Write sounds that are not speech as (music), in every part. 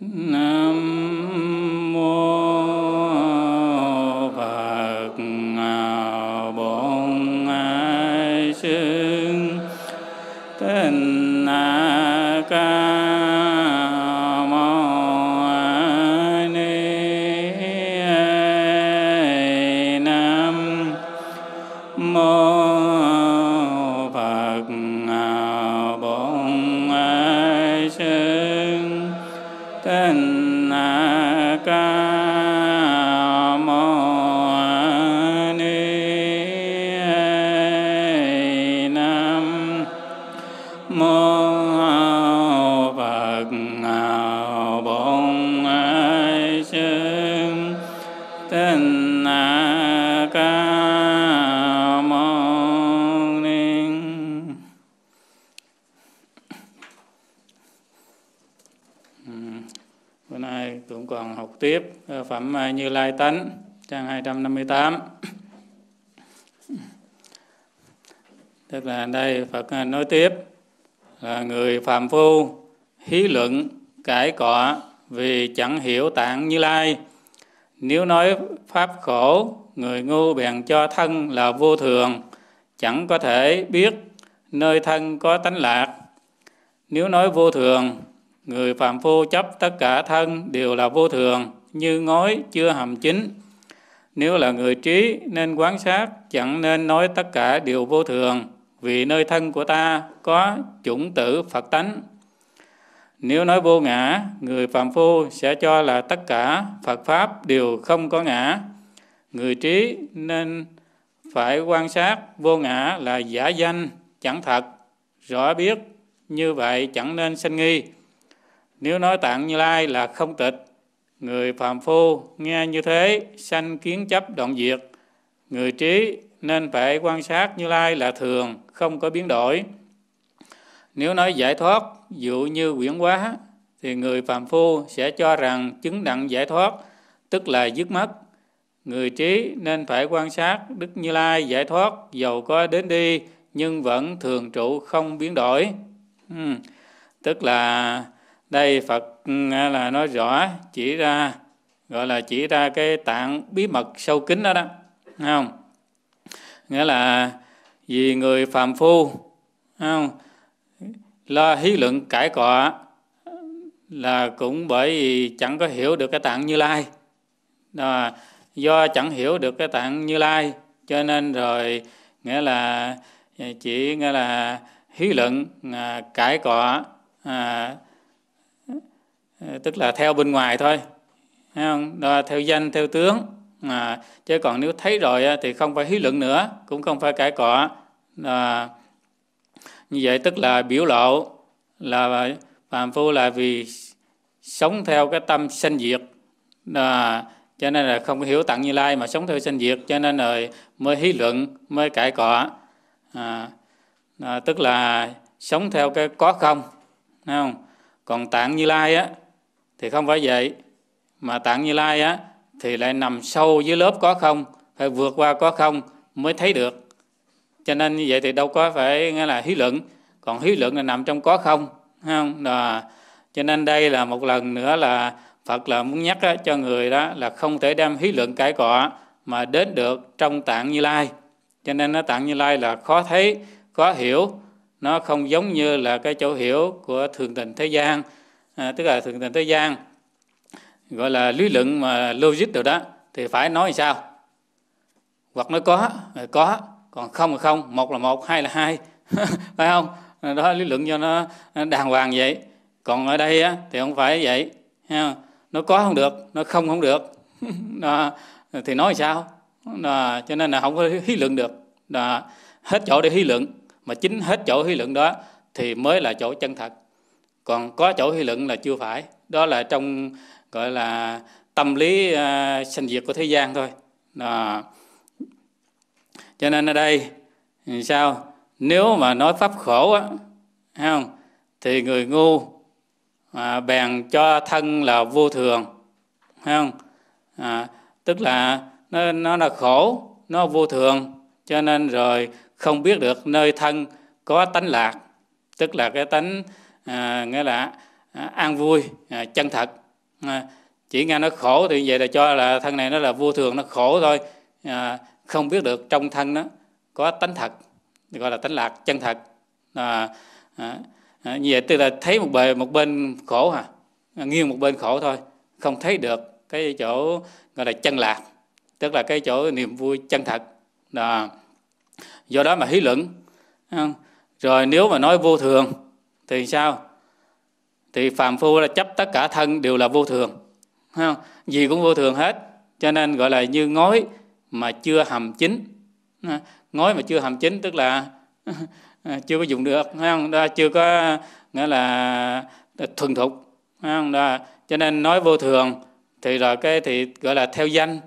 No. lai tánh trang 258 tức là đây Phật nói tiếp là người phạm phu hí luận cãi cọ vì chẳng hiểu tạng như lai nếu nói pháp khổ người ngu bèn cho thân là vô thường chẳng có thể biết nơi thân có tánh lạc nếu nói vô thường người phạm phu chấp tất cả thân đều là vô thường như ngói chưa hầm chính Nếu là người trí nên quán sát, chẳng nên nói tất cả đều vô thường, vì nơi thân của ta có chủng tử Phật tánh. Nếu nói vô ngã, người phạm phu sẽ cho là tất cả Phật Pháp đều không có ngã. Người trí nên phải quan sát vô ngã là giả danh, chẳng thật, rõ biết, như vậy chẳng nên sanh nghi. Nếu nói tạng như lai là không tịch, Người phạm phu nghe như thế sanh kiến chấp đoạn diệt. Người trí nên phải quan sát Như Lai là thường, không có biến đổi. Nếu nói giải thoát, dụ như quyển quá, thì người phạm phu sẽ cho rằng chứng đặng giải thoát, tức là dứt mất. Người trí nên phải quan sát Đức Như Lai giải thoát, dầu có đến đi, nhưng vẫn thường trụ không biến đổi. Hmm. Tức là đây phật ừ, là nói rõ chỉ ra gọi là chỉ ra cái tạng bí mật sâu kín đó đó không nghĩa là vì người phàm phu không lo hí luận cãi cọ là cũng bởi vì chẳng có hiểu được cái tạng như lai đó, do chẳng hiểu được cái tạng như lai cho nên rồi nghĩa là chỉ nghĩa là hí luận à, cãi cọ à, Ờ, tức là theo bên ngoài thôi Thấy không? Đó, theo danh theo tướng mà chứ còn nếu thấy rồi thì không phải hí luận nữa cũng không phải cãi cọ à, như vậy tức là biểu lộ là phàm phu là vì sống theo cái tâm sanh diệt à, cho nên là không hiểu tặng như lai mà sống theo sanh diệt cho nên rồi mới hí luận mới cãi cọ à, à, tức là sống theo cái có không, không? còn tạng như lai á thì không phải vậy mà tạng như lai á thì lại nằm sâu dưới lớp có không phải vượt qua có không mới thấy được cho nên như vậy thì đâu có phải nghĩa là hí luận còn hí luận là nằm trong có không không Đó. cho nên đây là một lần nữa là phật là muốn nhắc á, cho người đó là không thể đem hí luận cãi cọ mà đến được trong tạng như lai cho nên nó tạng như lai là khó thấy khó hiểu nó không giống như là cái chỗ hiểu của thường tình thế gian À, tức là thực hành thế gian gọi là lý luận mà logic rồi đó thì phải nói sao hoặc nó có có còn không là không một là một hai là hai (laughs) phải không đó lý luận cho nó đàng hoàng vậy còn ở đây á, thì không phải vậy nó có không được nó không không được (laughs) đó, thì nói sao đó, cho nên là không có hí luận được đó, hết chỗ để hí luận mà chính hết chỗ hí luận đó thì mới là chỗ chân thật còn có chỗ hỷ luận là chưa phải đó là trong gọi là tâm lý uh, sanh diệt của thế gian thôi đó. cho nên ở đây sao nếu mà nói pháp khổ á không thì người ngu à, bèn cho thân là vô thường không à, tức là nó, nó là khổ nó vô thường cho nên rồi không biết được nơi thân có tánh lạc tức là cái tánh à, nghĩa là à, an vui à, chân thật à, chỉ nghe nó khổ thì vậy là cho là thân này nó là vô thường nó khổ thôi không biết được trong thân nó có tánh thật gọi là tánh lạc chân thật à, như vậy tức là thấy một bề một bên khổ hả à, nghiêng một bên khổ thôi không thấy được cái chỗ gọi là chân lạc tức là cái chỗ niềm vui chân thật à, do đó mà hí luận rồi nếu mà nói vô thường thì sao thì phàm phu là chấp tất cả thân đều là vô thường không? gì cũng vô thường hết cho nên gọi là như ngói mà chưa hầm chín ngói mà chưa hầm chín tức là (laughs) chưa có dùng được không? Đó, chưa có nghĩa là thuần thục không? Đó, cho nên nói vô thường thì rồi cái thì gọi là theo danh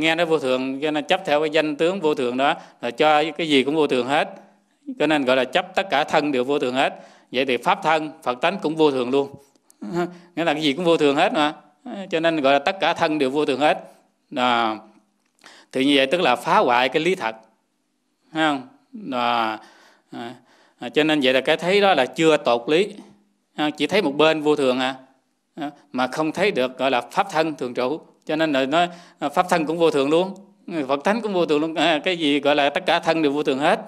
nghe nói vô thường cho nên chấp theo cái danh tướng vô thường đó là cho cái gì cũng vô thường hết cho nên gọi là chấp tất cả thân đều vô thường hết vậy thì pháp thân phật tánh cũng vô thường luôn (laughs) nghĩa là cái gì cũng vô thường hết mà cho nên gọi là tất cả thân đều vô thường hết à, thì như vậy tức là phá hoại cái lý thật Thấy không à, à, cho nên vậy là cái thấy đó là chưa tột lý chỉ thấy một bên vô thường à, à mà không thấy được gọi là pháp thân thường trụ cho nên là nó à, pháp thân cũng vô thường luôn phật thánh cũng vô thường luôn à, cái gì gọi là tất cả thân đều vô thường hết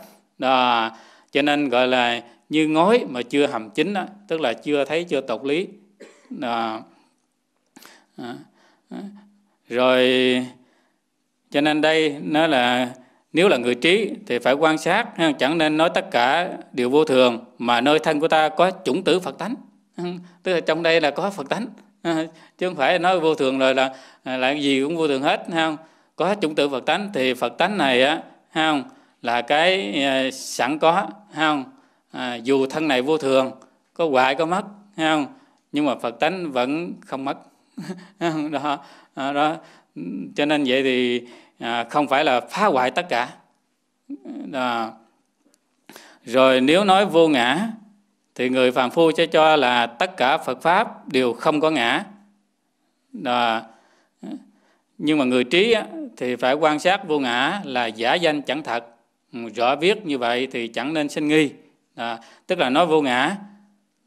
đó cho nên gọi là như ngói mà chưa hầm chín đó, tức là chưa thấy chưa tột lý đó. rồi cho nên đây nó là nếu là người trí thì phải quan sát chẳng nên nói tất cả điều vô thường mà nơi thân của ta có chủng tử phật tánh ừ, tức là trong đây là có phật tánh ừ, chứ không phải nói vô thường rồi là à, là gì cũng vô thường hết không có chủng tử phật tánh thì phật tánh này á không là cái à, sẵn có hay không à, dù thân này vô thường có hoại có mất hay không nhưng mà phật tánh vẫn không mất (laughs) đó à, đó cho nên vậy thì à, không phải là phá hoại tất cả đó. rồi nếu nói vô ngã thì người phàm phu sẽ cho là tất cả phật pháp đều không có ngã đó. nhưng mà người trí á, thì phải quan sát vô ngã là giả danh chẳng thật rõ biết như vậy thì chẳng nên sinh nghi à, tức là nói vô ngã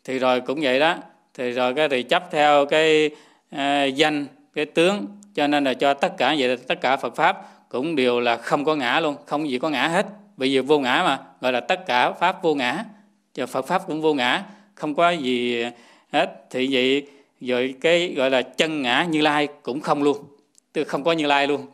thì rồi cũng vậy đó thì rồi cái thì chấp theo cái à, danh cái tướng cho nên là cho tất cả vậy tất cả Phật pháp cũng đều là không có ngã luôn không gì có ngã hết bây giờ vô ngã mà gọi là tất cả pháp vô ngã cho Phật pháp cũng vô ngã không có gì hết thì vậy rồi cái gọi là chân ngã như lai cũng không luôn từ không có như lai luôn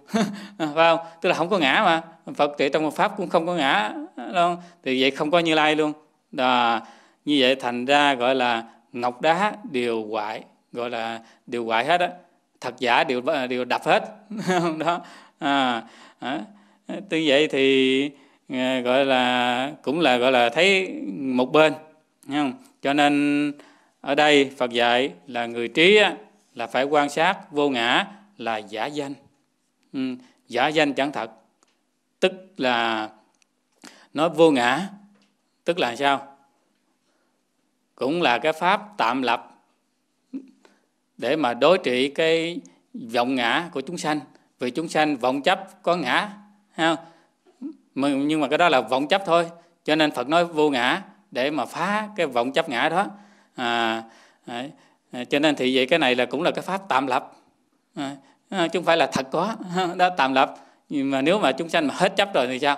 vào (laughs) tức là không có ngã mà phật tuệ trong pháp cũng không có ngã đúng từ vậy không có như lai luôn đó. như vậy thành ra gọi là ngọc đá đều hoại gọi là đều hoại hết á thật giả đều đều đập hết (laughs) đó à, à. từ vậy thì à, gọi là cũng là gọi là thấy một bên không? cho nên ở đây phật dạy là người trí á, là phải quan sát vô ngã là giả danh ừ, giả danh chẳng thật tức là nó vô ngã tức là sao cũng là cái pháp tạm lập để mà đối trị cái vọng ngã của chúng sanh vì chúng sanh vọng chấp có ngã không? nhưng mà cái đó là vọng chấp thôi cho nên phật nói vô ngã để mà phá cái vọng chấp ngã đó à, cho nên thì vậy cái này là cũng là cái pháp tạm lập Ờ, ờ, chúng phải là thật có (laughs) đó tạm lập nhưng mà nếu mà chúng sanh mà hết chấp rồi thì sao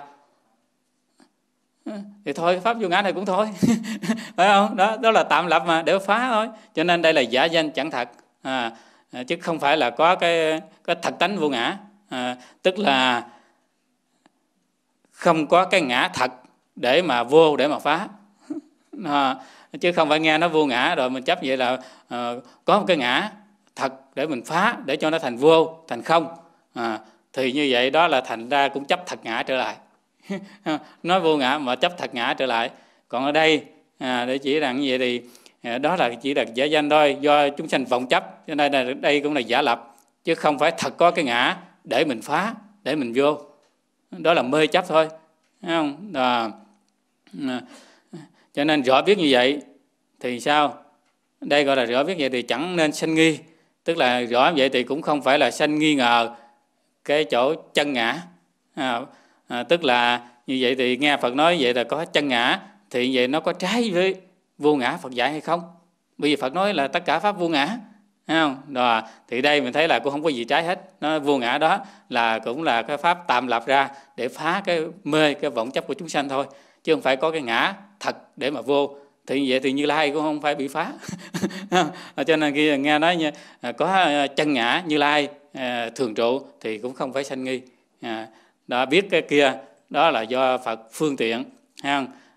ờ, thì thôi pháp vô ngã này cũng thôi (laughs) phải không đó đó là tạm lập mà để phá thôi cho nên đây là giả danh chẳng thật à, chứ không phải là có cái cái thật tánh vô ngã à, tức là không có cái ngã thật để mà vô để mà phá à, (laughs) chứ không phải nghe nó vô ngã rồi mình chấp vậy là à, có một cái ngã để mình phá để cho nó thành vô thành không à, thì như vậy đó là thành ra cũng chấp thật ngã trở lại (laughs) nói vô ngã mà chấp thật ngã trở lại còn ở đây à, để chỉ rằng như vậy thì à, đó là chỉ là giả danh thôi do chúng sanh vọng chấp cho nên là đây cũng là giả lập chứ không phải thật có cái ngã để mình phá để mình vô đó là mê chấp thôi Thấy không à, cho nên rõ biết như vậy thì sao đây gọi là rõ biết như vậy thì chẳng nên sanh nghi tức là rõ vậy thì cũng không phải là sanh nghi ngờ cái chỗ chân ngã à, à, tức là như vậy thì nghe Phật nói vậy là có chân ngã thì vậy nó có trái với vô ngã Phật dạy hay không bởi vì Phật nói là tất cả pháp vô ngã không? Đó, thì đây mình thấy là cũng không có gì trái hết nó vô ngã đó là cũng là cái pháp tạm lập ra để phá cái mê cái vọng chấp của chúng sanh thôi chứ không phải có cái ngã thật để mà vô thì vậy thì như lai cũng không phải bị phá (laughs) à, cho nên khi nghe nói như, à, có à, chân ngã như lai thường trụ thì cũng không phải sanh nghi đã biết cái kia đó là do phật phương tiện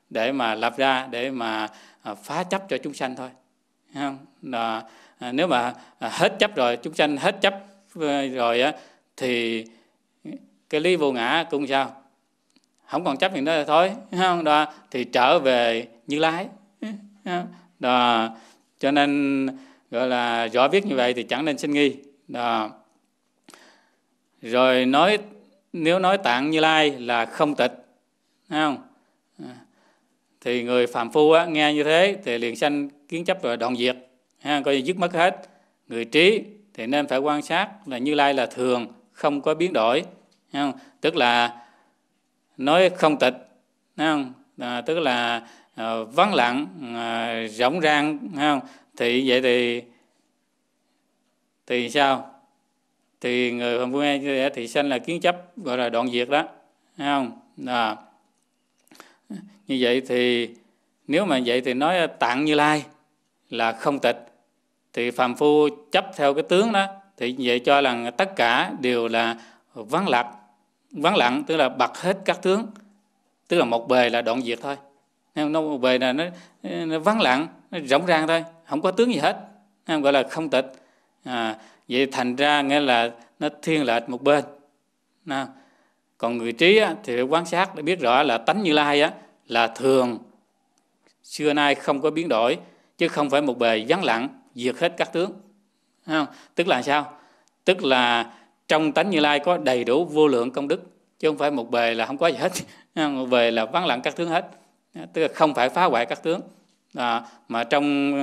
để mà lập ra để mà phá chấp cho chúng sanh thôi Đó, nếu mà hết chấp rồi chúng sanh hết chấp rồi thì cái lý vô ngã cũng sao không còn chấp nhận đó là thôi không đó thì trở về như lái đó cho nên gọi là rõ viết như vậy thì chẳng nên sinh nghi đó rồi nói nếu nói tạng như lai là không tịch thấy không à. thì người phạm phu á, nghe như thế thì liền sanh kiến chấp và đoạn diệt ha coi như dứt mất hết người trí thì nên phải quan sát là như lai là thường không có biến đổi không? tức là nói không tịch không? tức là Ờ, vắng lặng ờ, rộng rang không thì vậy thì thì sao thì người phạm phu thì sanh là kiến chấp gọi là đoạn diệt đó thấy không à. như vậy thì nếu mà vậy thì nói tạng như lai là không tịch thì phàm phu chấp theo cái tướng đó thì vậy cho rằng tất cả đều là vắng lặng vắng lặng tức là bật hết các tướng tức là một bề là đoạn diệt thôi nó về là nó, nó vắng lặng nó rỗng rang thôi không có tướng gì hết gọi là không tịch à, vậy thành ra nghĩa là nó thiên lệch một bên à, còn người trí á, thì phải quan sát để biết rõ là tánh như lai á, là thường xưa nay không có biến đổi chứ không phải một bề vắng lặng diệt hết các tướng không? tức là sao tức là trong tánh như lai có đầy đủ vô lượng công đức chứ không phải một bề là không có gì hết (laughs) một bề là vắng lặng các tướng hết À, tức là không phải phá hoại các tướng à, mà trong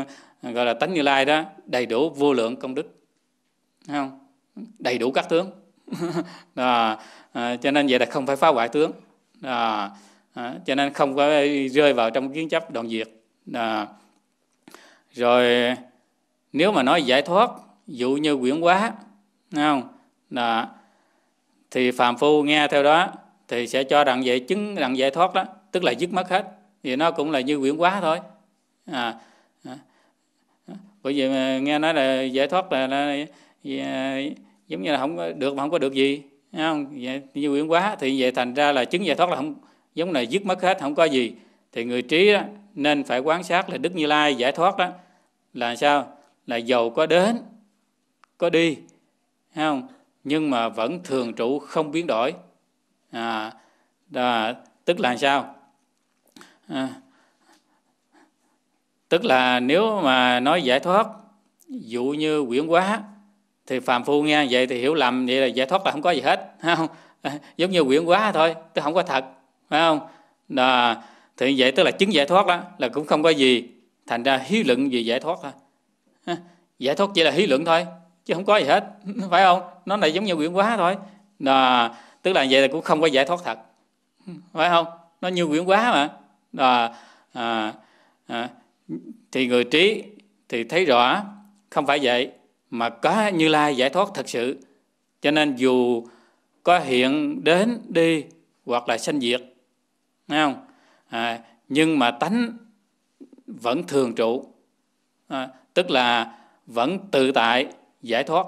à, gọi là tánh như lai đó đầy đủ vô lượng công đức Thấy không đầy đủ các tướng (laughs) à, à, cho nên vậy là không phải phá hoại tướng à, cho nên không có rơi vào trong kiến chấp đoạn diệt à, rồi nếu mà nói giải thoát dụ như quyển quá không là thì phàm phu nghe theo đó thì sẽ cho rằng vậy chứng rằng giải thoát đó tức là dứt mất hết thì nó cũng là như quyển quá thôi à, à bởi vì nghe nói là giải thoát là, là, à, giống như là không có được mà không có được gì không? như quyển quá thì vậy thành ra là chứng giải thoát là không giống là dứt mất hết không có gì thì người trí đó, nên phải quan sát là đức như lai giải thoát đó là sao là giàu có đến có đi không nhưng mà vẫn thường trụ không biến đổi à, đó, tức là sao À. tức là nếu mà nói giải thoát dụ như quyển quá thì phàm phu nghe vậy thì hiểu lầm vậy là giải thoát là không có gì hết phải không (laughs) giống như quyển quá thôi tức không có thật phải không đó, thì vậy tức là chứng giải thoát đó là cũng không có gì thành ra hí luận về giải thoát thôi giải thoát chỉ là hí luận thôi chứ không có gì hết (laughs) phải không nó là giống như quyển quá thôi đó, tức là vậy là cũng không có giải thoát thật phải không nó như quyển quá mà à, à, à, thì người trí thì thấy rõ không phải vậy mà có như lai giải thoát thật sự cho nên dù có hiện đến đi hoặc là sanh diệt nghe không à, nhưng mà tánh vẫn thường trụ à, tức là vẫn tự tại giải thoát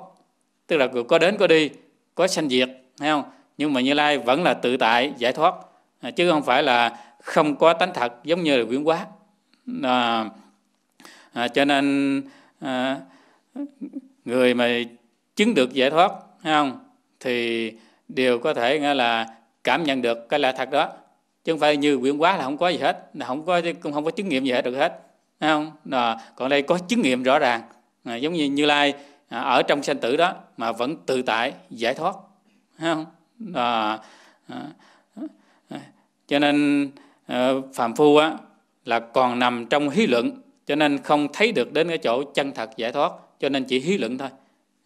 tức là có đến có đi có sanh diệt nghe không nhưng mà như lai vẫn là tự tại giải thoát à, chứ không phải là không có tánh thật giống như là quyển quá à, à, cho nên à, người mà chứng được giải thoát không thì đều có thể nghĩa là cảm nhận được cái là thật đó chứ không phải như quyển quá là không có gì hết là không có cũng không có chứng nghiệm gì hết được hết không là còn đây có chứng nghiệm rõ ràng à, giống như như lai à, ở trong sanh tử đó mà vẫn tự tại giải thoát không à, à, à, cho nên Ờ, phàm phu á là còn nằm trong hí luận cho nên không thấy được đến cái chỗ chân thật giải thoát cho nên chỉ hí luận thôi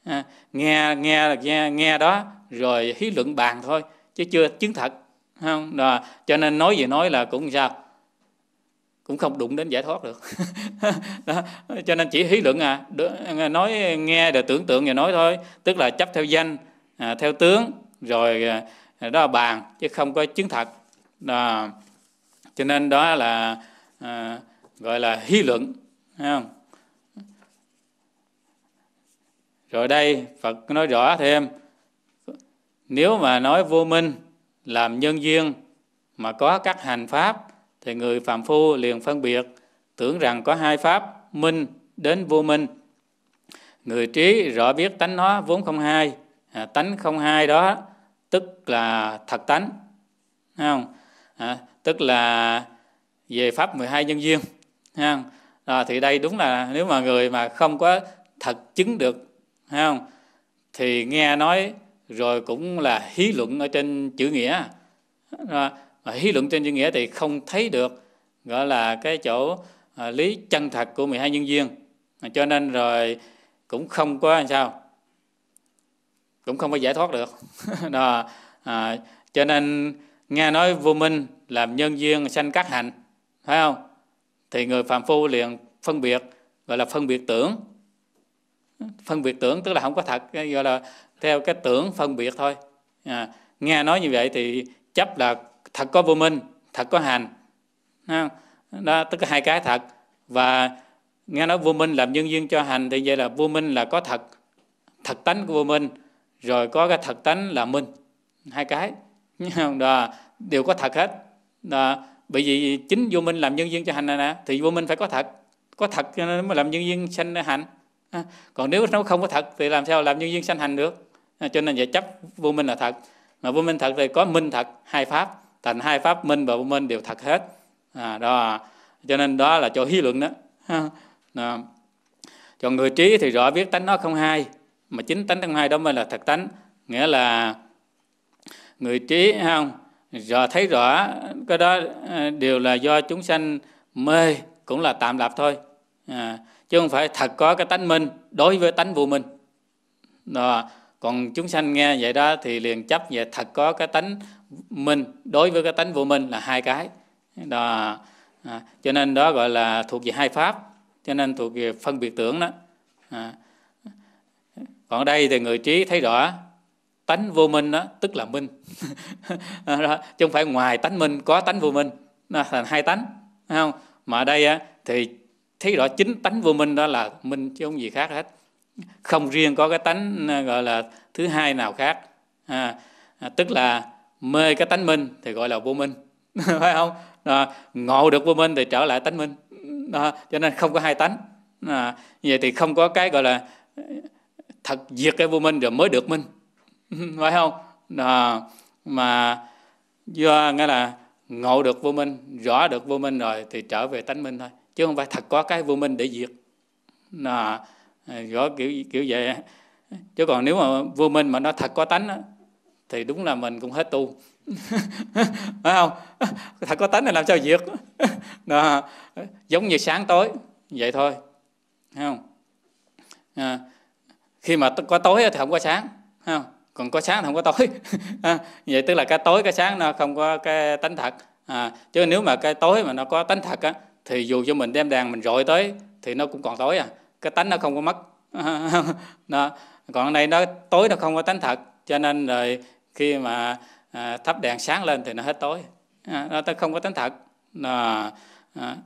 à, nghe nghe nghe nghe đó rồi hí luận bàn thôi chứ chưa chứng thật không đó. cho nên nói gì nói là cũng sao cũng không đụng đến giải thoát được (laughs) đó. cho nên chỉ hí luận à nói nghe rồi tưởng tượng rồi nói thôi tức là chấp theo danh à, theo tướng rồi à, đó là bàn chứ không có chứng thật đó cho nên đó là à, gọi là hí luận không? rồi đây phật nói rõ thêm nếu mà nói vô minh làm nhân duyên mà có các hành pháp thì người phạm phu liền phân biệt tưởng rằng có hai pháp minh đến vô minh người trí rõ biết tánh nó vốn không hai à, tánh không hai đó tức là thật tánh Đấy không à, tức là về pháp 12 nhân duyên ha à, thì đây đúng là nếu mà người mà không có thật chứng được ha không thì nghe nói rồi cũng là hí luận ở trên chữ nghĩa à, hí luận trên chữ nghĩa thì không thấy được gọi là cái chỗ à, lý chân thật của 12 nhân duyên à, cho nên rồi cũng không có làm sao cũng không có giải thoát được (laughs) đó à, cho nên nghe nói vô minh làm nhân duyên sanh các hạnh phải không thì người phạm phu liền phân biệt gọi là phân biệt tưởng phân biệt tưởng tức là không có thật gọi là theo cái tưởng phân biệt thôi à, nghe nói như vậy thì chấp là thật có vô minh thật có hành đó tức là hai cái thật và nghe nói vô minh làm nhân duyên cho hành thì vậy là vô minh là có thật thật tánh của vô minh rồi có cái thật tánh là minh hai cái (laughs) đó, đều có thật hết đó, bởi vì chính vô minh làm nhân duyên cho hành này nè thì vô minh phải có thật có thật cho nên mới làm nhân duyên sanh hành còn nếu nó không có thật thì làm sao làm nhân duyên sanh hành được cho nên giải chấp vô minh là thật mà vô minh thật thì có minh thật hai pháp thành hai pháp minh và vô minh đều thật hết à, đó cho nên đó là chỗ hí luận đó à, cho người trí thì rõ biết tánh nó không hai mà chính tánh không hai đó mới là thật tánh nghĩa là người trí không giờ thấy rõ cái đó à, đều là do chúng sanh mê cũng là tạm lạp thôi à, chứ không phải thật có cái tánh minh đối với tánh vô minh đó. còn chúng sanh nghe vậy đó thì liền chấp về thật có cái tánh minh đối với cái tánh vô minh là hai cái đó à, cho nên đó gọi là thuộc về hai pháp cho nên thuộc về phân biệt tưởng đó à. còn đây thì người trí thấy rõ tánh vô minh đó, tức là minh (laughs) chứ không phải ngoài tánh minh có tánh vô minh nó thành hai tánh không mà ở đây thì thấy rõ chính tánh vô minh đó là minh chứ không gì khác hết không riêng có cái tánh à, gọi là thứ hai nào khác à, à, tức là mê cái tánh minh thì gọi là vô minh (laughs) phải không à, ngộ được vô minh thì trở lại tánh minh à, cho nên không có hai tánh à, vậy thì không có cái gọi là à, thật diệt cái vô minh rồi mới được minh (laughs) phải không à, mà do nghĩa là ngộ được vô minh rõ được vô minh rồi thì trở về tánh minh thôi chứ không phải thật có cái vô minh để diệt là rõ kiểu kiểu vậy chứ còn nếu mà vô minh mà nó thật có tánh đó, thì đúng là mình cũng hết tu (laughs) phải không (laughs) thật có tánh là làm sao diệt đó. giống như sáng tối vậy thôi Thấy không à, khi mà có tối thì không có sáng Thấy không còn có sáng thì không có tối (laughs) à, vậy tức là cái tối cái sáng nó không có cái tánh thật à, chứ nếu mà cái tối mà nó có tánh thật á thì dù cho mình đem đèn mình rọi tới thì nó cũng còn tối à cái tánh nó không có mất nó (laughs) còn ở đây nó tối nó không có tánh thật cho nên rồi khi mà à, thắp đèn sáng lên thì nó hết tối à, nó không có tánh thật à, à,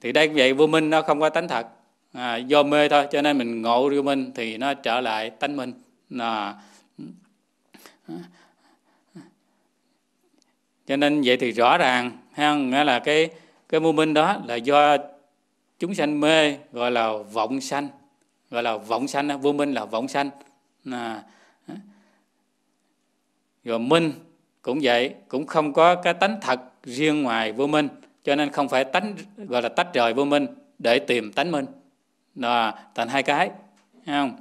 thì đây vậy vô minh nó không có tánh thật à, do mê thôi cho nên mình ngộ vô minh thì nó trở lại tánh minh à, cho nên vậy thì rõ ràng ha nghĩa là cái cái mưu minh đó là do chúng sanh mê gọi là vọng sanh gọi là vọng sanh vô minh là vọng sanh à. rồi minh cũng vậy cũng không có cái tánh thật riêng ngoài vô minh cho nên không phải tánh gọi là tách rời vô minh để tìm tánh minh là thành hai cái Thấy không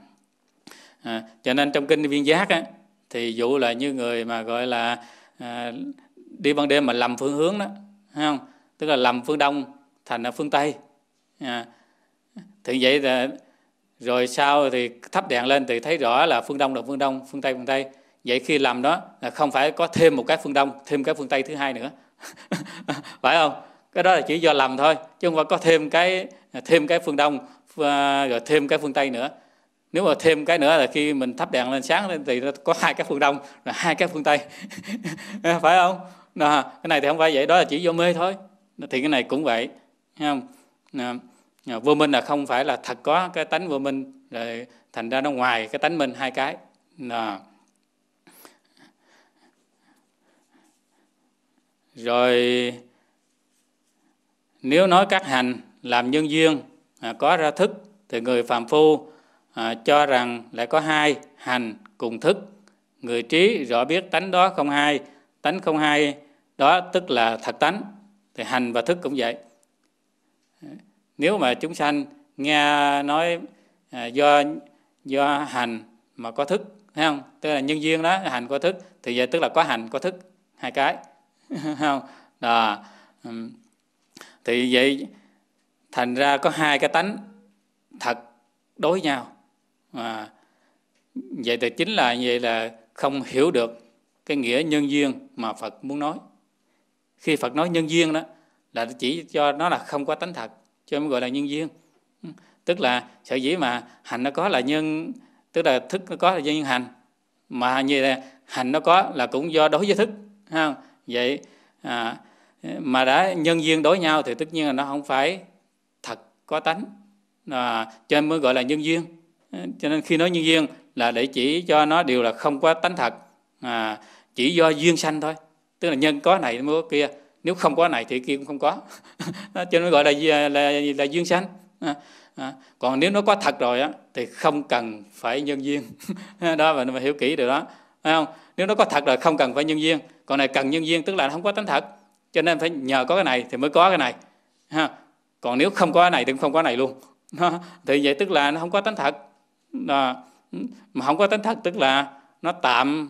à, cho nên trong kinh viên giác á, thì dụ là như người mà gọi là à, đi ban đêm mà lầm phương hướng đó thấy không tức là lầm phương đông thành phương tây à, thì vậy là rồi sau thì thắp đèn lên thì thấy rõ là phương đông là phương đông phương tây phương tây vậy khi làm đó là không phải có thêm một cái phương đông thêm cái phương tây thứ hai nữa (laughs) phải không cái đó là chỉ do lầm thôi chứ không phải có thêm cái thêm cái phương đông à, rồi thêm cái phương tây nữa nếu mà thêm cái nữa là khi mình thắp đèn lên sáng lên thì nó có hai cái phương đông là hai cái phương tây (laughs) phải không Nà, cái này thì không phải vậy đó là chỉ vô mê thôi thì cái này cũng vậy Thấy không vô minh là không phải là thật có cái tánh vô minh rồi thành ra nó ngoài cái tánh minh hai cái Nà. rồi nếu nói các hành làm nhân duyên à, có ra thức thì người phạm phu À, cho rằng lại có hai hành cùng thức người trí rõ biết tánh đó không hai tánh không hai đó tức là thật tánh thì hành và thức cũng vậy nếu mà chúng sanh nghe nói à, do do hành mà có thức thấy không tức là nhân duyên đó hành có thức thì vậy tức là có hành có thức hai cái (laughs) không đó thì vậy thành ra có hai cái tánh thật đối nhau à, vậy thì chính là vậy là không hiểu được cái nghĩa nhân duyên mà phật muốn nói khi phật nói nhân duyên đó là chỉ cho nó là không có tánh thật cho mới gọi là nhân duyên tức là sở dĩ mà hành nó có là nhân tức là thức nó có là nhân hành mà như là hành nó có là cũng do đối với thức ha vậy à, mà đã nhân duyên đối nhau thì tất nhiên là nó không phải thật có tánh à, cho nên mới gọi là nhân duyên Ờ, cho nên khi nói nhân duyên là để chỉ cho nó đều là không có tánh thật à, chỉ do duyên sanh thôi tức là nhân có này mới có kia nếu không có này thì kia cũng không có (laughs) cho nên gọi là, là, là, là duyên sanh à, à. còn nếu nó có thật rồi á thì không cần phải nhân duyên (laughs) đó và mình hiểu kỹ điều đó phải không nếu nó có thật rồi không cần phải nhân duyên còn này cần nhân duyên tức là nó không có tánh thật cho nên phải nhờ có cái này thì mới có cái này ha còn nếu không có cái này thì không có cái này luôn (laughs) thì vậy tức là nó không có tánh thật đó. mà không có tánh thật tức là nó tạm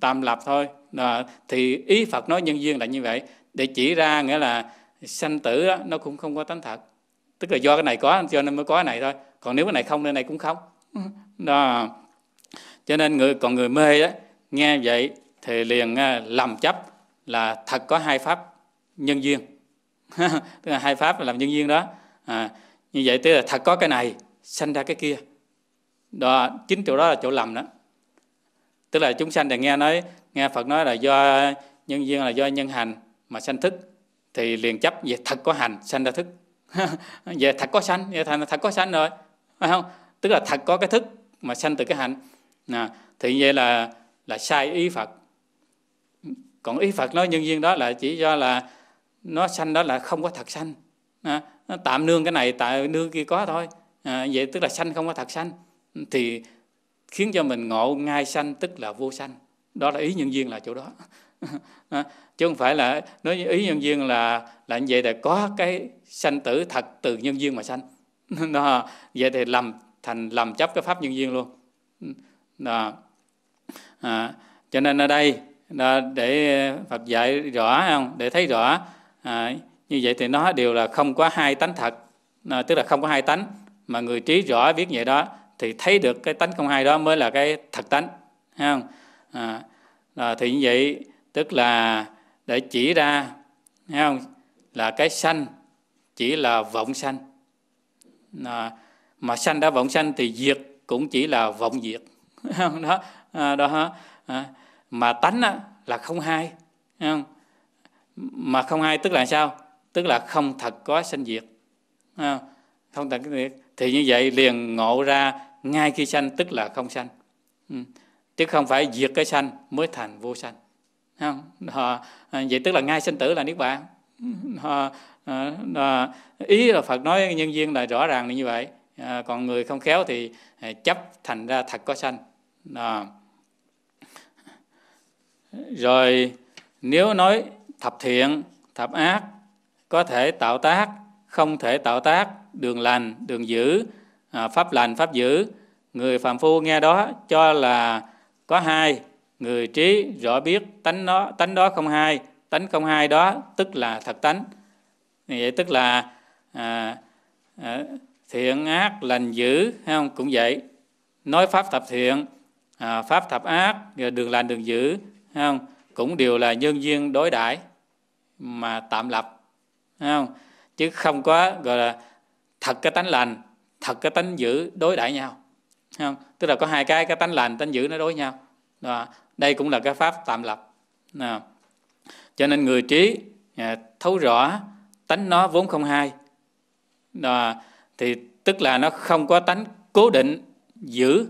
tạm lập thôi đó. thì ý Phật nói nhân duyên là như vậy để chỉ ra nghĩa là sanh tử đó, nó cũng không có tánh thật tức là do cái này có cho nên mới có cái này thôi còn nếu cái này không nên này cũng không (laughs) đó cho nên người còn người mê đó nghe vậy thì liền à, lầm chấp là thật có hai pháp nhân duyên (laughs) tức là hai pháp làm nhân duyên đó à, như vậy tức là thật có cái này sanh ra cái kia đó chính chỗ đó là chỗ lầm đó tức là chúng sanh đã nghe nói nghe phật nói là do nhân duyên là do nhân hành mà sanh thức thì liền chấp về thật có hành sanh ra thức (laughs) về thật có sanh về thành thật có sanh rồi phải không tức là thật có cái thức mà sanh từ cái hành nè thì vậy là là sai ý phật còn ý phật nói nhân duyên đó là chỉ do là nó sanh đó là không có thật sanh nó tạm nương cái này tạm nương kia có thôi à, vậy tức là sanh không có thật sanh thì khiến cho mình ngộ ngai sanh tức là vô sanh đó là ý nhân duyên là chỗ đó (laughs) à, chứ không phải là nói ý nhân duyên là là như vậy là có cái sanh tử thật từ nhân duyên mà sanh (laughs) đó, vậy thì làm thành làm chấp cái pháp nhân duyên luôn đó. À, cho nên ở đây đó, để Phật dạy rõ không để thấy rõ à, như vậy thì nó đều là không có hai tánh thật à, tức là không có hai tánh mà người trí rõ biết vậy đó thì thấy được cái tánh không hai đó mới là cái thật tánh thấy không à, à, thì như vậy tức là để chỉ ra thấy không là cái sanh chỉ là vọng sanh à, mà sanh đã vọng sanh thì diệt cũng chỉ là vọng diệt (laughs) đó à, đó à, mà tánh á, là không hai thấy không mà không hai tức là sao tức là không thật có sanh diệt không thật có diệt thì như vậy liền ngộ ra ngay khi sanh tức là không sanh ừ. chứ không phải diệt cái sanh mới thành vô sanh không? À, vậy tức là ngay sinh tử là niết bàn à, à, ý là Phật nói nhân viên là rõ ràng là như vậy còn người không khéo thì chấp thành ra thật có sanh rồi nếu nói thập thiện thập ác có thể tạo tác không thể tạo tác đường lành đường dữ À, pháp lành pháp dữ người phạm phu nghe đó cho là có hai người trí rõ biết tánh đó tánh đó không hai tánh không hai đó tức là thật tánh vậy tức là à, à, thiện ác lành dữ hay không cũng vậy nói pháp thập thiện à, pháp thập ác đường lành đường dữ hay không cũng đều là nhân duyên đối đãi mà tạm lập hay không chứ không có gọi là thật cái tánh lành thật cái tánh dữ đối đãi nhau không tức là có hai cái cái tánh lành tánh dữ nó đối nhau đó. đây cũng là cái pháp tạm lập đó. cho nên người trí à, thấu rõ tánh nó vốn không hai đó. thì tức là nó không có tánh cố định giữ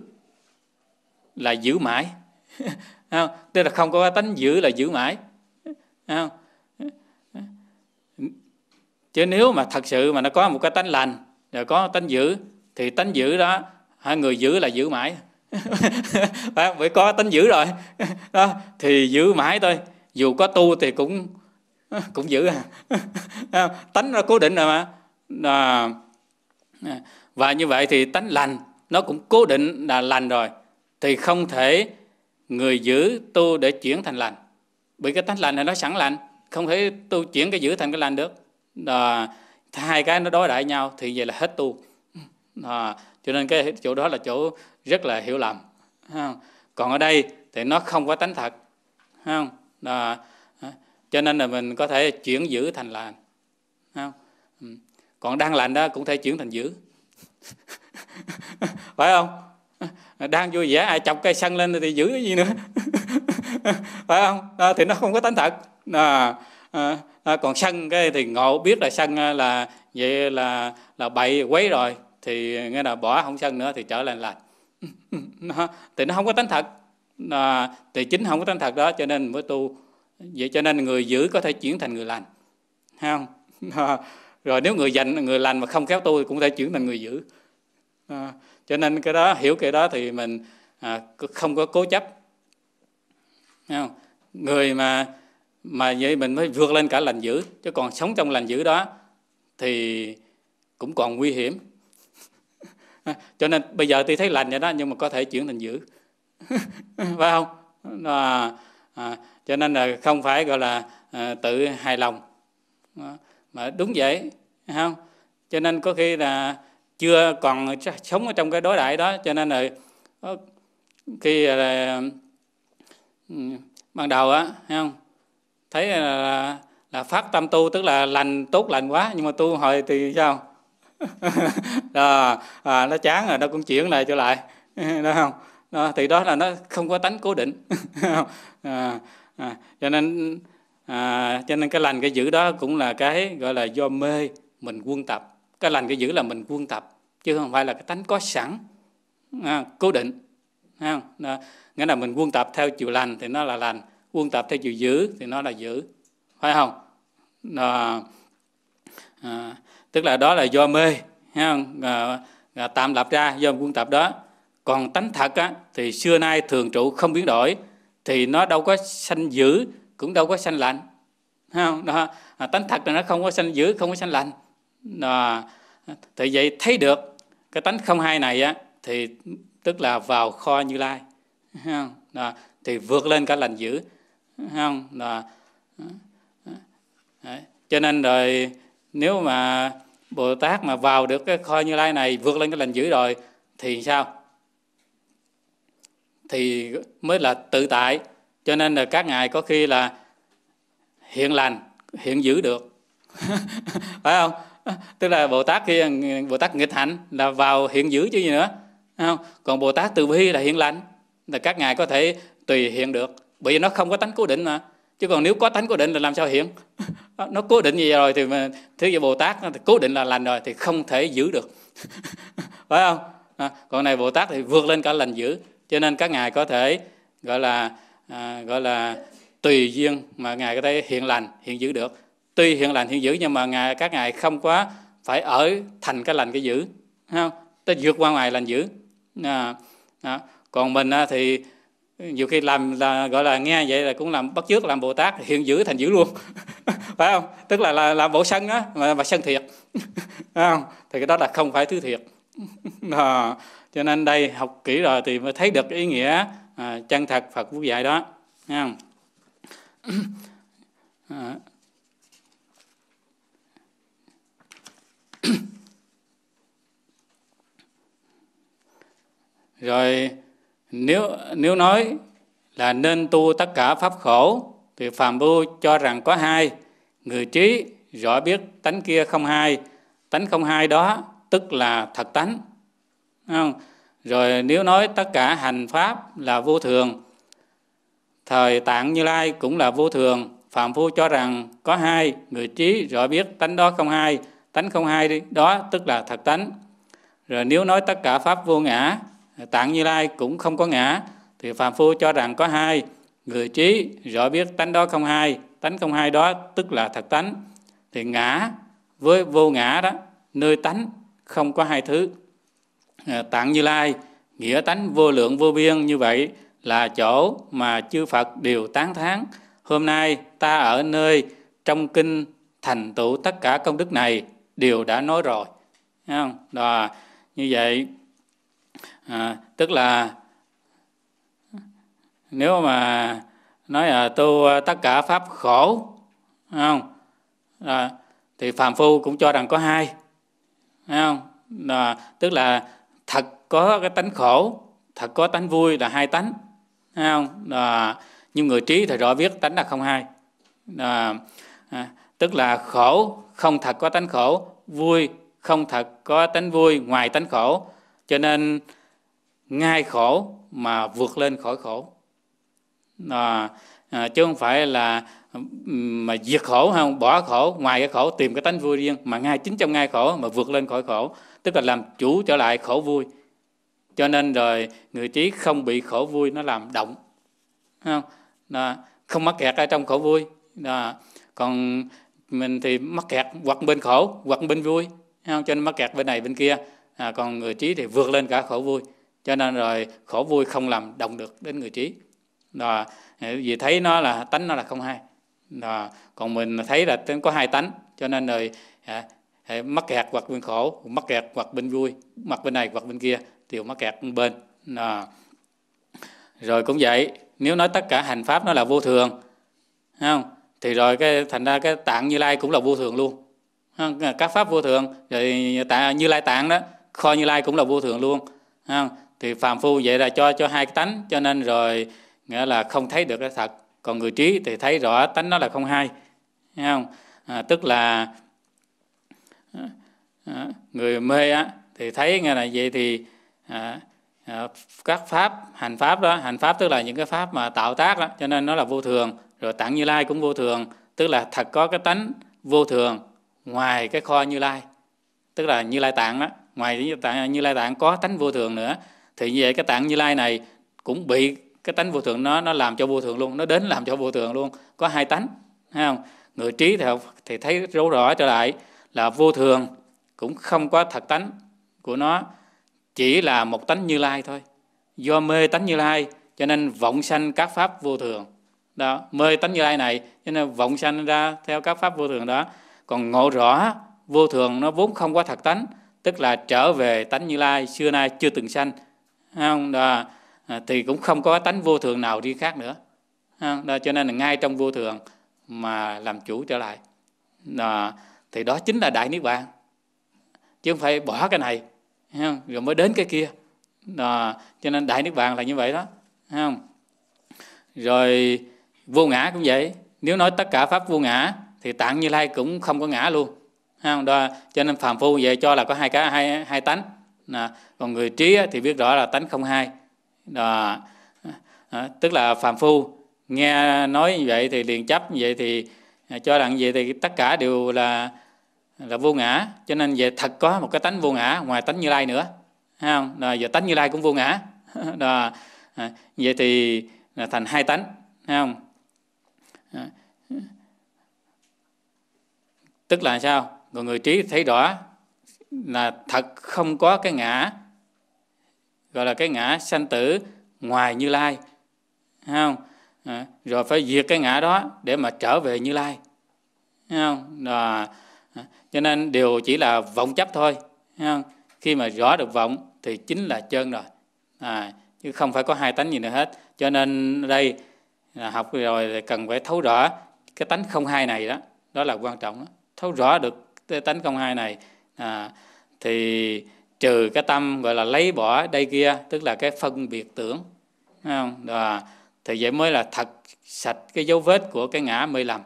là giữ mãi (laughs) không? tức là không có tánh giữ là giữ mãi không? chứ nếu mà thật sự mà nó có một cái tánh lành rồi có tánh giữ thì tánh giữ đó hai người giữ là giữ mãi (laughs) phải vậy có tánh giữ rồi đó thì giữ mãi thôi dù có tu thì cũng cũng giữ à (laughs) tánh nó cố định rồi mà à, và như vậy thì tánh lành nó cũng cố định là lành rồi thì không thể người giữ tu để chuyển thành lành bởi cái tánh lành này nó sẵn lành không thể tu chuyển cái giữ thành cái lành được à, hai cái nó đối đãi nhau thì vậy là hết tu à, cho nên cái chỗ đó là chỗ rất là hiểu lầm không? còn ở đây thì nó không có tánh thật không à, cho nên là mình có thể chuyển dữ thành lành không ừ. còn đang lành đó cũng thể chuyển thành dữ (laughs) phải không đang vui vẻ ai chọc cây xăng lên thì dữ cái gì nữa (laughs) phải không à, thì nó không có tánh thật à, à, à, còn sân cái thì ngộ biết là sân à, là vậy là là bậy quấy rồi thì nghe là bỏ không sân nữa thì trở lại lành (laughs) thì nó không có tánh thật à, thì chính không có tánh thật đó cho nên mới tu vậy cho nên người giữ có thể chuyển thành người lành không à, (laughs) rồi nếu người dành người lành mà không kéo tu thì cũng thể chuyển thành người giữ à, cho nên cái đó hiểu cái đó thì mình à, không có cố chấp không? người mà mà vậy mình mới vượt lên cả lành dữ chứ còn sống trong lành dữ đó thì cũng còn nguy hiểm (laughs) cho nên bây giờ tôi thấy lành vậy đó nhưng mà có thể chuyển thành dữ (laughs) phải không à, à, cho nên là không phải gọi là à, tự hài lòng à, mà đúng vậy không cho nên có khi là chưa còn sống ở trong cái đối đại đó cho nên là ờ, khi là, ừ, ban đầu á không thấy là, ờ, là phát tâm tu tức là lành tốt lành quá nhưng mà tu hồi thì sao (laughs) đó, à, nó chán rồi nó cũng chuyển lại trở lại (laughs) đó không đó, thì đó là nó không có tánh cố định (laughs) à, à, cho nên à, cho nên cái lành cái dữ đó cũng là cái gọi là do mê mình quân tập cái lành cái dữ là mình quân tập chứ không phải là cái tánh có sẵn à, cố định không? nghĩa là mình quân tập theo chiều lành thì nó là lành quân tập theo chiều giữ thì nó là giữ phải không à, à, tức là đó là do mê không? À, à, tạm lập ra do quân tập đó còn tánh thật á, thì xưa nay thường trụ không biến đổi thì nó đâu có sanh dữ cũng đâu có sanh lạnh không đó à, tánh thật là nó không có sanh dữ không có sanh lạnh à, thì vậy thấy được cái tánh không hai này á, thì tức là vào kho như lai không? Đó, thì vượt lên cả lành dữ không là ờ, ờ, cho nên rồi nếu mà bồ tát mà vào được cái kho như lai này vượt lên cái lành dữ rồi thì sao thì mới là tự tại cho nên là các ngài có khi là hiện lành hiện dữ được (laughs) phải không tức là bồ tát khi bồ tát nghịch hạnh là vào hiện dữ chứ gì nữa không còn bồ tát từ bi là hiện lành là các ngài có thể tùy hiện được bởi vì nó không có tánh cố định mà chứ còn nếu có tánh cố định là làm sao hiện (laughs) nó cố định như vậy rồi thì mà thế giới bồ tát thì cố định là lành rồi thì không thể giữ được (laughs) phải không à, còn này bồ tát thì vượt lên cả lành giữ cho nên các ngài có thể gọi là à, gọi là tùy duyên mà ngài có thể hiện lành hiện giữ được tuy hiện lành hiện giữ nhưng mà ngài các ngài không quá phải ở thành cái lành cái giữ không ta vượt qua ngoài lành giữ à, à. còn mình thì nhiều khi làm là gọi là nghe vậy là cũng làm bắt chước làm bồ tát hiện giữ thành giữ luôn (laughs) phải không tức là, là làm bộ sân đó mà, mà sân thiệt (laughs) phải không thì cái đó là không phải thứ thiệt à, (laughs) cho nên đây học kỹ rồi thì mới thấy được ý nghĩa à, chân thật phật vũ dạy đó Nha. (clears throat) À. (clears throat) rồi nếu nếu nói là nên tu tất cả pháp khổ thì phàm phu cho rằng có hai người trí rõ biết tánh kia không hai tánh không hai đó tức là thật tánh không? rồi nếu nói tất cả hành pháp là vô thường thời tạng như lai cũng là vô thường phạm phu cho rằng có hai người trí rõ biết tánh đó không hai tánh không hai đó tức là thật tánh rồi nếu nói tất cả pháp vô ngã tạng như lai cũng không có ngã thì phàm phu cho rằng có hai người trí rõ biết tánh đó không hai tánh không hai đó tức là thật tánh thì ngã với vô ngã đó nơi tánh không có hai thứ à, tạng như lai nghĩa tánh vô lượng vô biên như vậy là chỗ mà chư phật đều tán thán hôm nay ta ở nơi trong kinh thành tựu tất cả công đức này đều đã nói rồi Đấy không? Đó, như vậy à, tức là nếu mà nói là tu à, tất cả pháp khổ không à, thì phàm phu cũng cho rằng có hai đúng không à, tức là thật có cái tánh khổ thật có tánh vui là hai tánh đúng không à, nhưng người trí thì rõ biết tánh là không hai à, à, tức là khổ không thật có tánh khổ vui không thật có tánh vui ngoài tánh khổ cho nên ngay khổ mà vượt lên khỏi khổ à, à, chứ không phải là mà diệt khổ không bỏ khổ ngoài cái khổ tìm cái tánh vui riêng mà ngay chính trong ngay khổ mà vượt lên khỏi khổ tức là làm chủ trở lại khổ vui cho nên rồi người trí không bị khổ vui nó làm động không đó, không mắc kẹt ở trong khổ vui đó. còn mình thì mắc kẹt hoặc bên khổ hoặc bên vui không cho nên mắc kẹt bên này bên kia à, còn người trí thì vượt lên cả khổ vui cho nên rồi khổ vui không làm động được đến người trí đó, à, vì thấy nó là tánh nó là không hai đó, còn mình thấy là có hai tánh cho nên rồi à, à, mắc kẹt hoặc bên khổ mắc kẹt hoặc bên vui mặt bên này hoặc bên kia đều mắc kẹt bên đó. rồi cũng vậy nếu nói tất cả hành pháp nó là vô thường không thì rồi cái thành ra cái tạng như lai cũng là vô thường luôn không? các pháp vô thường rồi tạng, như lai tạng đó kho như lai cũng là vô thường luôn không? thì phàm phu vậy là cho cho hai cái tánh cho nên rồi nghĩa là không thấy được cái thật còn người trí thì thấy rõ tánh nó là không hai thấy không à, tức là à, à người mê á thì thấy nghe là vậy thì à, à, các pháp hành pháp đó hành pháp tức là những cái pháp mà tạo tác đó cho nên nó là vô thường rồi tặng như lai cũng vô thường tức là thật có cái tánh vô thường ngoài cái kho như lai tức là như lai tạng đó ngoài như lai tạng có tánh vô thường nữa thì như vậy cái tạng như lai này cũng bị cái tánh vô thường nó nó làm cho vô thường luôn nó đến làm cho vô thường luôn có hai tánh thấy không người trí thì, thì thấy rõ rõ trở lại là vô thường cũng không có thật tánh của nó chỉ là một tánh như lai thôi do mê tánh như lai cho nên vọng sanh các pháp vô thường đó mê tánh như lai này cho nên vọng sanh ra theo các pháp vô thường đó còn ngộ rõ vô thường nó vốn không có thật tánh tức là trở về tánh như lai xưa nay chưa từng sanh không đó à, thì cũng không có tánh vô thường nào đi khác nữa đó cho nên là ngay trong vô thường mà làm chủ trở lại đó, thì đó chính là đại niết bàn chứ không phải bỏ cái này không? rồi mới đến cái kia đó, cho nên đại niết bàn là như vậy đó không rồi vô ngã cũng vậy nếu nói tất cả pháp vô ngã thì tạng như lai cũng không có ngã luôn không? Đó, cho nên phàm phu vậy cho là có hai cái hai hai tánh đó. còn người trí thì biết rõ là tánh không hai Đó. Đó. À, tức là phàm phu nghe nói như vậy thì liền chấp như vậy thì à, cho rằng vậy thì tất cả đều là là vô ngã cho nên về thật có một cái tánh vô ngã ngoài tánh như lai nữa Thấy không rồi giờ tánh như lai cũng vô ngã đó (laughs) à, vậy thì là thành hai tánh Thấy không tức là sao còn người trí thấy rõ là thật không có cái ngã gọi là cái ngã sanh tử ngoài như lai Thấy không à, rồi phải diệt cái ngã đó để mà trở về như lai Thấy không à, cho nên điều chỉ là vọng chấp thôi Thấy không khi mà rõ được vọng thì chính là chân rồi à, chứ không phải có hai tánh gì nữa hết cho nên đây là học rồi thì cần phải thấu rõ cái tánh không hai này đó đó là quan trọng đó. thấu rõ được cái tánh không hai này à, thì trừ cái tâm gọi là lấy bỏ đây kia tức là cái phân biệt tưởng Đúng không Đó. thì vậy mới là thật sạch cái dấu vết của cái ngã mười lầm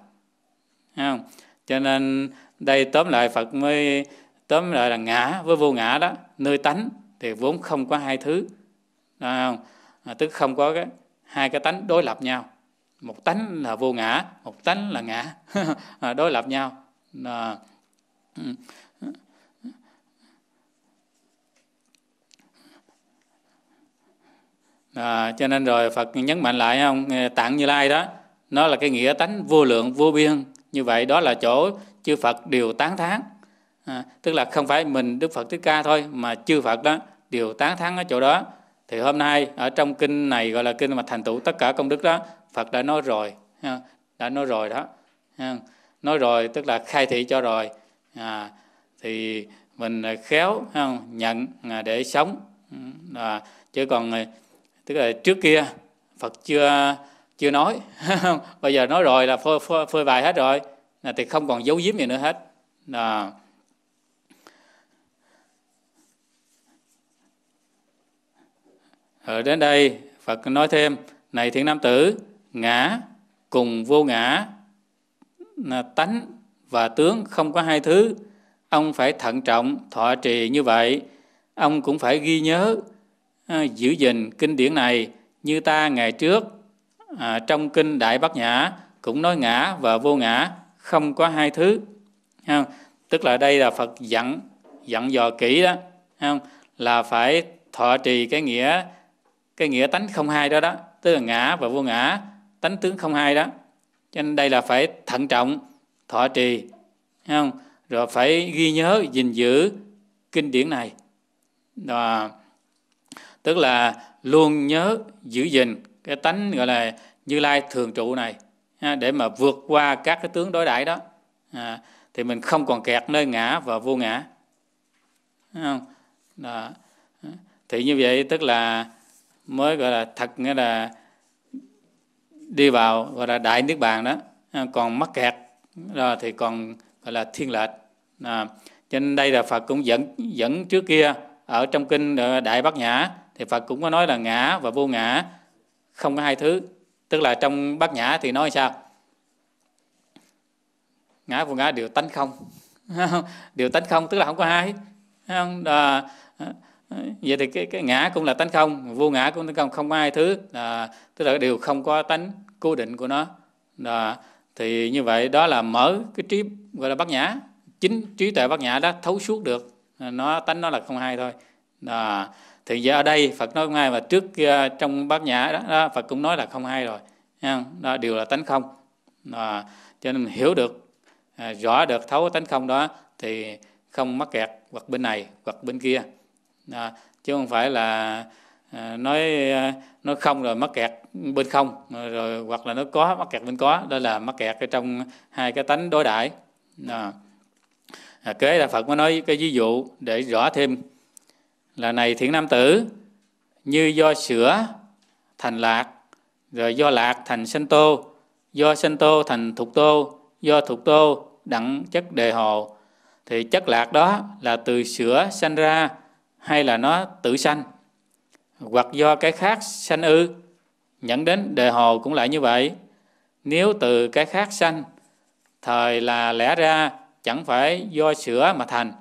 Đúng không cho nên đây tóm lại phật mới tóm lại là ngã với vô ngã đó nơi tánh thì vốn không có hai thứ Đúng không à, tức không có cái hai cái tánh đối lập nhau một tánh là vô ngã một tánh là ngã (laughs) à, đối lập nhau à, à, cho nên rồi phật nhấn mạnh lại không tạng như lai đó nó là cái nghĩa tánh vô lượng vô biên như vậy đó là chỗ chư phật đều tán thán à, tức là không phải mình đức phật thích ca thôi mà chư phật đó đều tán thán ở chỗ đó thì hôm nay ở trong kinh này gọi là kinh mà thành tựu tất cả công đức đó phật đã nói rồi đã nói rồi đó nói rồi tức là khai thị cho rồi à, thì mình khéo nhận à, để sống ừ, à, chứ còn à, tức là trước kia phật chưa chưa nói (laughs) bây giờ nói rồi là phơi, phơi, phơi bài hết rồi là thì không còn giấu giếm gì nữa hết là ở đến đây phật nói thêm này thiện nam tử ngã cùng vô ngã là tánh và tướng không có hai thứ ông phải thận trọng thọ trì như vậy ông cũng phải ghi nhớ À, giữ gìn kinh điển này như ta ngày trước à, trong kinh Đại Bát Nhã cũng nói ngã và vô ngã không có hai thứ không? À, tức là đây là Phật dặn dặn dò kỹ đó không? À, là phải thọ trì cái nghĩa cái nghĩa tánh không hai đó đó tức là ngã và vô ngã tánh tướng không hai đó cho nên đây là phải thận trọng thọ trì không rồi phải ghi nhớ gìn giữ kinh điển này đó tức là luôn nhớ giữ gìn cái tánh gọi là như lai thường trụ này để mà vượt qua các cái tướng đối đãi đó à, thì mình không còn kẹt nơi ngã và vô ngã không đó. thì như vậy tức là mới gọi là thật nghĩa là đi vào gọi là đại niết bàn đó à, còn mắc kẹt đó, thì còn gọi là thiên lệch à, cho nên đây là phật cũng dẫn dẫn trước kia ở trong kinh ờ, đại bát nhã thì Phật cũng có nói là ngã và vô ngã không có hai thứ tức là trong bát nhã thì nói sao ngã vô ngã đều tánh không (laughs) đều tánh không tức là không có hai không à, à, vậy thì cái, cái ngã cũng là tánh không vô ngã cũng tánh không không có hai thứ à, tức là đều không có tánh cố định của nó à, thì như vậy đó là mở cái trí gọi là bát nhã chính trí tuệ bát nhã đó thấu suốt được nó tánh nó là không hai thôi à, thì giờ ở đây phật nói ngay ai mà trước trong bát nhã đó, đó phật cũng nói là không ai rồi đó đều là tánh không đó, cho nên hiểu được à, rõ được thấu tánh không đó thì không mắc kẹt hoặc bên này hoặc bên kia đó, chứ không phải là à, nói à, nói không rồi mắc kẹt bên không rồi hoặc là nó có mắc kẹt bên có đó là mắc kẹt ở trong hai cái tánh đối đại, à, kế là phật mới nói cái ví dụ để rõ thêm là này thiện nam tử như do sữa thành lạc rồi do lạc thành sanh tô do sanh tô thành thục tô do thục tô đặng chất đề hồ thì chất lạc đó là từ sữa sanh ra hay là nó tự sanh hoặc do cái khác sanh ư dẫn đến đề hồ cũng lại như vậy nếu từ cái khác sanh thời là lẽ ra chẳng phải do sữa mà thành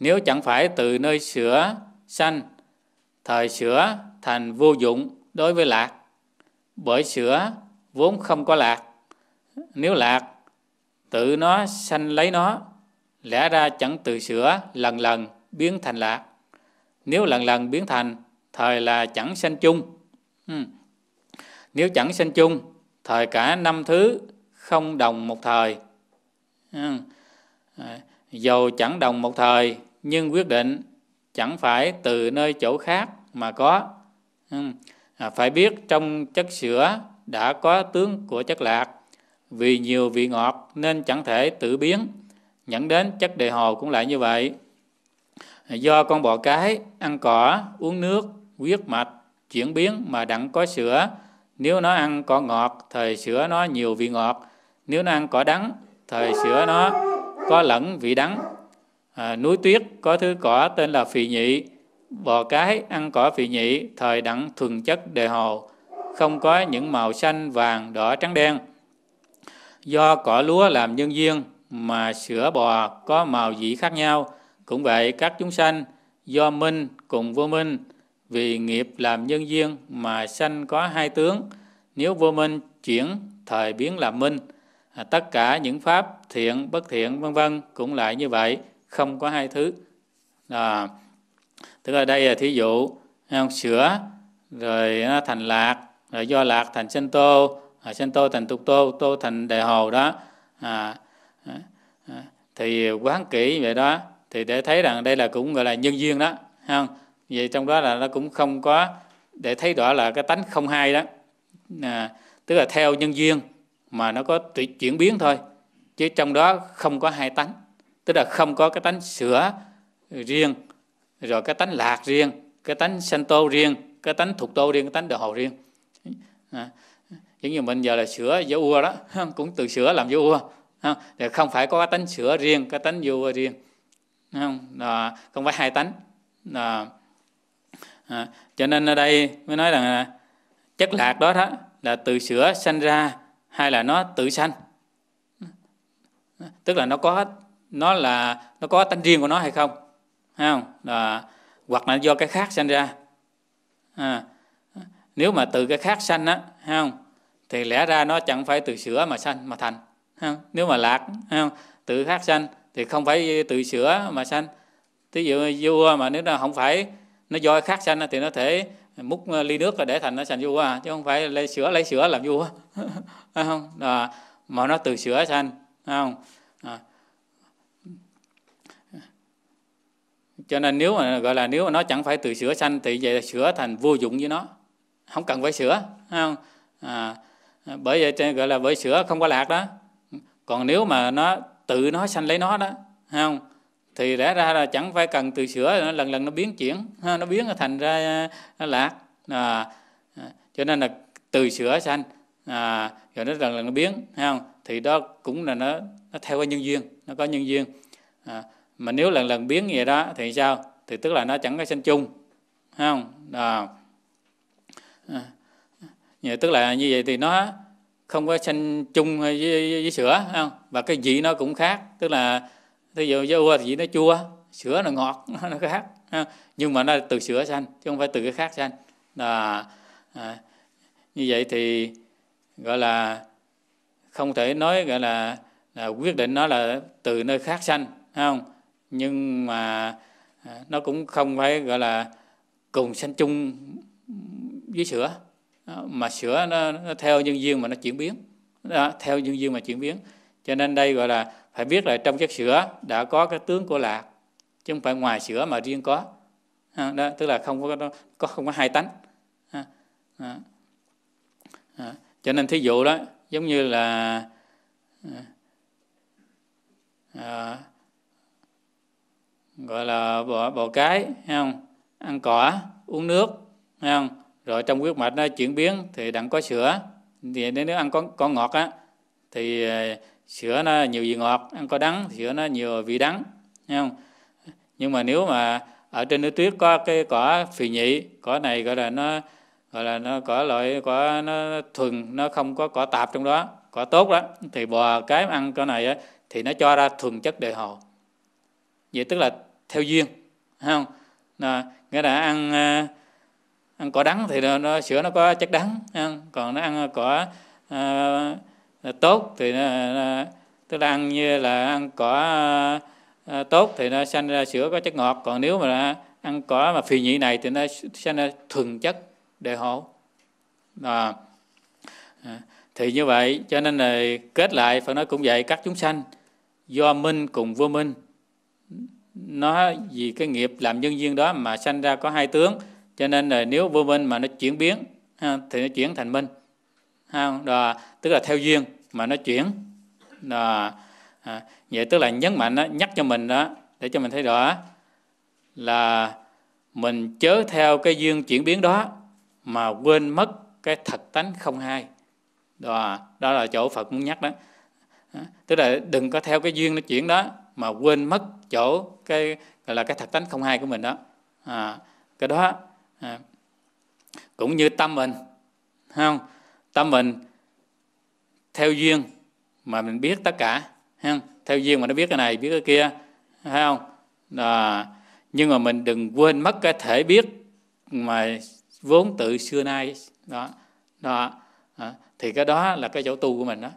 nếu chẳng phải từ nơi sửa sanh thời sửa thành vô dụng đối với lạc bởi sửa vốn không có lạc nếu lạc tự nó sanh lấy nó lẽ ra chẳng từ sửa lần lần biến thành lạc nếu lần lần biến thành thời là chẳng sanh chung hmm. nếu chẳng sanh chung thời cả năm thứ không đồng một thời ừ. dầu chẳng đồng một thời nhưng quyết định chẳng phải từ nơi chỗ khác mà có à, phải biết trong chất sữa đã có tướng của chất lạc vì nhiều vị ngọt nên chẳng thể tự biến dẫn đến chất đề hồ cũng lại như vậy do con bò cái ăn cỏ uống nước huyết mạch chuyển biến mà đặng có sữa nếu nó ăn cỏ ngọt thời sữa nó nhiều vị ngọt nếu nó ăn cỏ đắng thời sữa nó có lẫn vị đắng à, núi tuyết có thứ cỏ tên là phì nhị bò cái ăn cỏ phì nhị thời đặng thuần chất đề hồ không có những màu xanh vàng đỏ trắng đen do cỏ lúa làm nhân viên mà sữa bò có màu dị khác nhau cũng vậy các chúng sanh do minh cùng vô minh vì nghiệp làm nhân duyên mà sanh có hai tướng nếu vô minh chuyển thời biến làm minh à, tất cả những pháp thiện bất thiện vân vân cũng lại như vậy không có hai thứ à, tức là đây là thí dụ không? À, sữa rồi nó thành lạc rồi do lạc thành sinh tô à, sinh tô thành tục tô tô thành đại hồ đó à, à, à thì quán kỹ vậy đó thì để thấy rằng đây là cũng gọi là nhân duyên đó không vậy trong đó là nó cũng không có để thấy rõ là cái tánh không hai đó à, tức là theo nhân duyên mà nó có chuyển biến thôi chứ trong đó không có hai tánh tức là không có cái tánh sửa riêng rồi cái tánh lạc riêng cái tánh sanh tô riêng cái tánh thuộc tô riêng cái tánh đồ hồ riêng à, giống như mình giờ là sửa vô ua đó (laughs) cũng từ sửa làm vô ua để à, không phải có cái tánh sửa riêng cái tánh vô ua riêng không à, không phải hai tánh à, à, cho nên ở đây mới nói rằng là chất lạc đó đó là từ sửa sanh ra hay là nó tự sanh tức là nó có nó là nó có tánh riêng của nó hay không hay không là hoặc là do cái khác sanh ra à, nếu mà từ cái khác sanh á hay không thì lẽ ra nó chẳng phải từ sữa mà sanh mà thành không? nếu mà lạc không? tự khác sanh thì không phải từ sữa mà sanh ví dụ vua mà nếu nó không phải nó do khác sanh thì nó thể múc ly nước để thành nó sanh vua à, chứ không phải lấy sữa lấy sữa làm vua (laughs) không à, mà nó từ sữa sanh không cho nên nếu mà gọi là nếu mà nó chẳng phải từ sữa xanh thì vậy là sữa thành vô dụng với nó không cần phải sữa không à, bởi vậy gọi là bởi sữa không có lạc đó còn nếu mà nó tự nó sanh lấy nó đó không thì lẽ ra là chẳng phải cần từ sữa nó lần lần nó biến chuyển nó biến thành ra nó lạc à, à, cho nên là từ sữa sanh à, rồi nó lần lần nó biến không thì đó cũng là nó nó theo cái nhân duyên nó có nhân duyên à, mà nếu lần lần biến vậy đó thì sao thì tức là nó chẳng có sanh chung không đó. À. Vậy tức là như vậy thì nó không có sanh chung với, với, với sữa không và cái vị nó cũng khác tức là thí dụ với ua thì vị nó chua sữa nó ngọt (laughs) nó khác không? nhưng mà nó từ sữa sanh chứ không phải từ cái khác sanh là như vậy thì gọi là không thể nói gọi là, là quyết định nó là từ nơi khác sanh không nhưng mà à, nó cũng không phải gọi là cùng sanh chung với sữa mà sữa nó, nó theo nhân duyên mà nó chuyển biến đó, theo nhân duyên mà chuyển biến cho nên đây gọi là phải biết là trong chất sữa đã có cái tướng của lạc chứ không phải ngoài sữa mà riêng có à, đó, tức là không có, có không có hai tánh à, cho nên thí dụ đó giống như là à, gọi là bò, bò cái hay không ăn cỏ uống nước hay không rồi trong huyết mạch nó chuyển biến thì đặng có sữa thì nếu ăn có con ngọt á thì ờ, sữa nó nhiều vị ngọt ăn có đắng thì sữa nó nhiều vị đắng hay không nhưng mà nếu mà ở trên núi tuyết có cái cỏ phì nhị cỏ này gọi là nó gọi là nó có loại cỏ nó thuần nó không có cỏ tạp trong đó cỏ tốt đó thì bò cái ăn cỏ này á, thì nó cho ra thuần chất địa hồ vậy tức là theo duyên không là người đã ăn à, ăn cỏ đắng thì nó, nó sữa nó có chất đắng không? còn nó ăn cỏ à, tốt thì nó, nó, tức là ăn như là ăn cỏ à, tốt thì nó sanh ra sữa có chất ngọt còn nếu mà ăn cỏ mà phì nhị này thì nó sanh ra thuần chất đề hộ à, thì như vậy cho nên là kết lại phải nói cũng vậy các chúng sanh do minh cùng vô minh nó vì cái nghiệp làm nhân duyên đó mà sanh ra có hai tướng cho nên là nếu vô minh mà nó chuyển biến ha, thì nó chuyển thành minh ha, đó, tức là theo duyên mà nó chuyển đó, à, vậy tức là nhấn mạnh đó, nhắc cho mình đó để cho mình thấy rõ là mình chớ theo cái duyên chuyển biến đó mà quên mất cái thật tánh không hai đó, đó là chỗ Phật muốn nhắc đó tức là đừng có theo cái duyên nó chuyển đó mà quên mất chỗ cái gọi là cái thật tánh không hai của mình đó à, cái đó à, cũng như tâm mình không tâm mình theo duyên mà mình biết tất cả không theo duyên mà nó biết cái này biết cái kia phải không à, nhưng mà mình đừng quên mất cái thể biết mà vốn tự xưa nay đó đó à, thì cái đó là cái chỗ tu của mình đó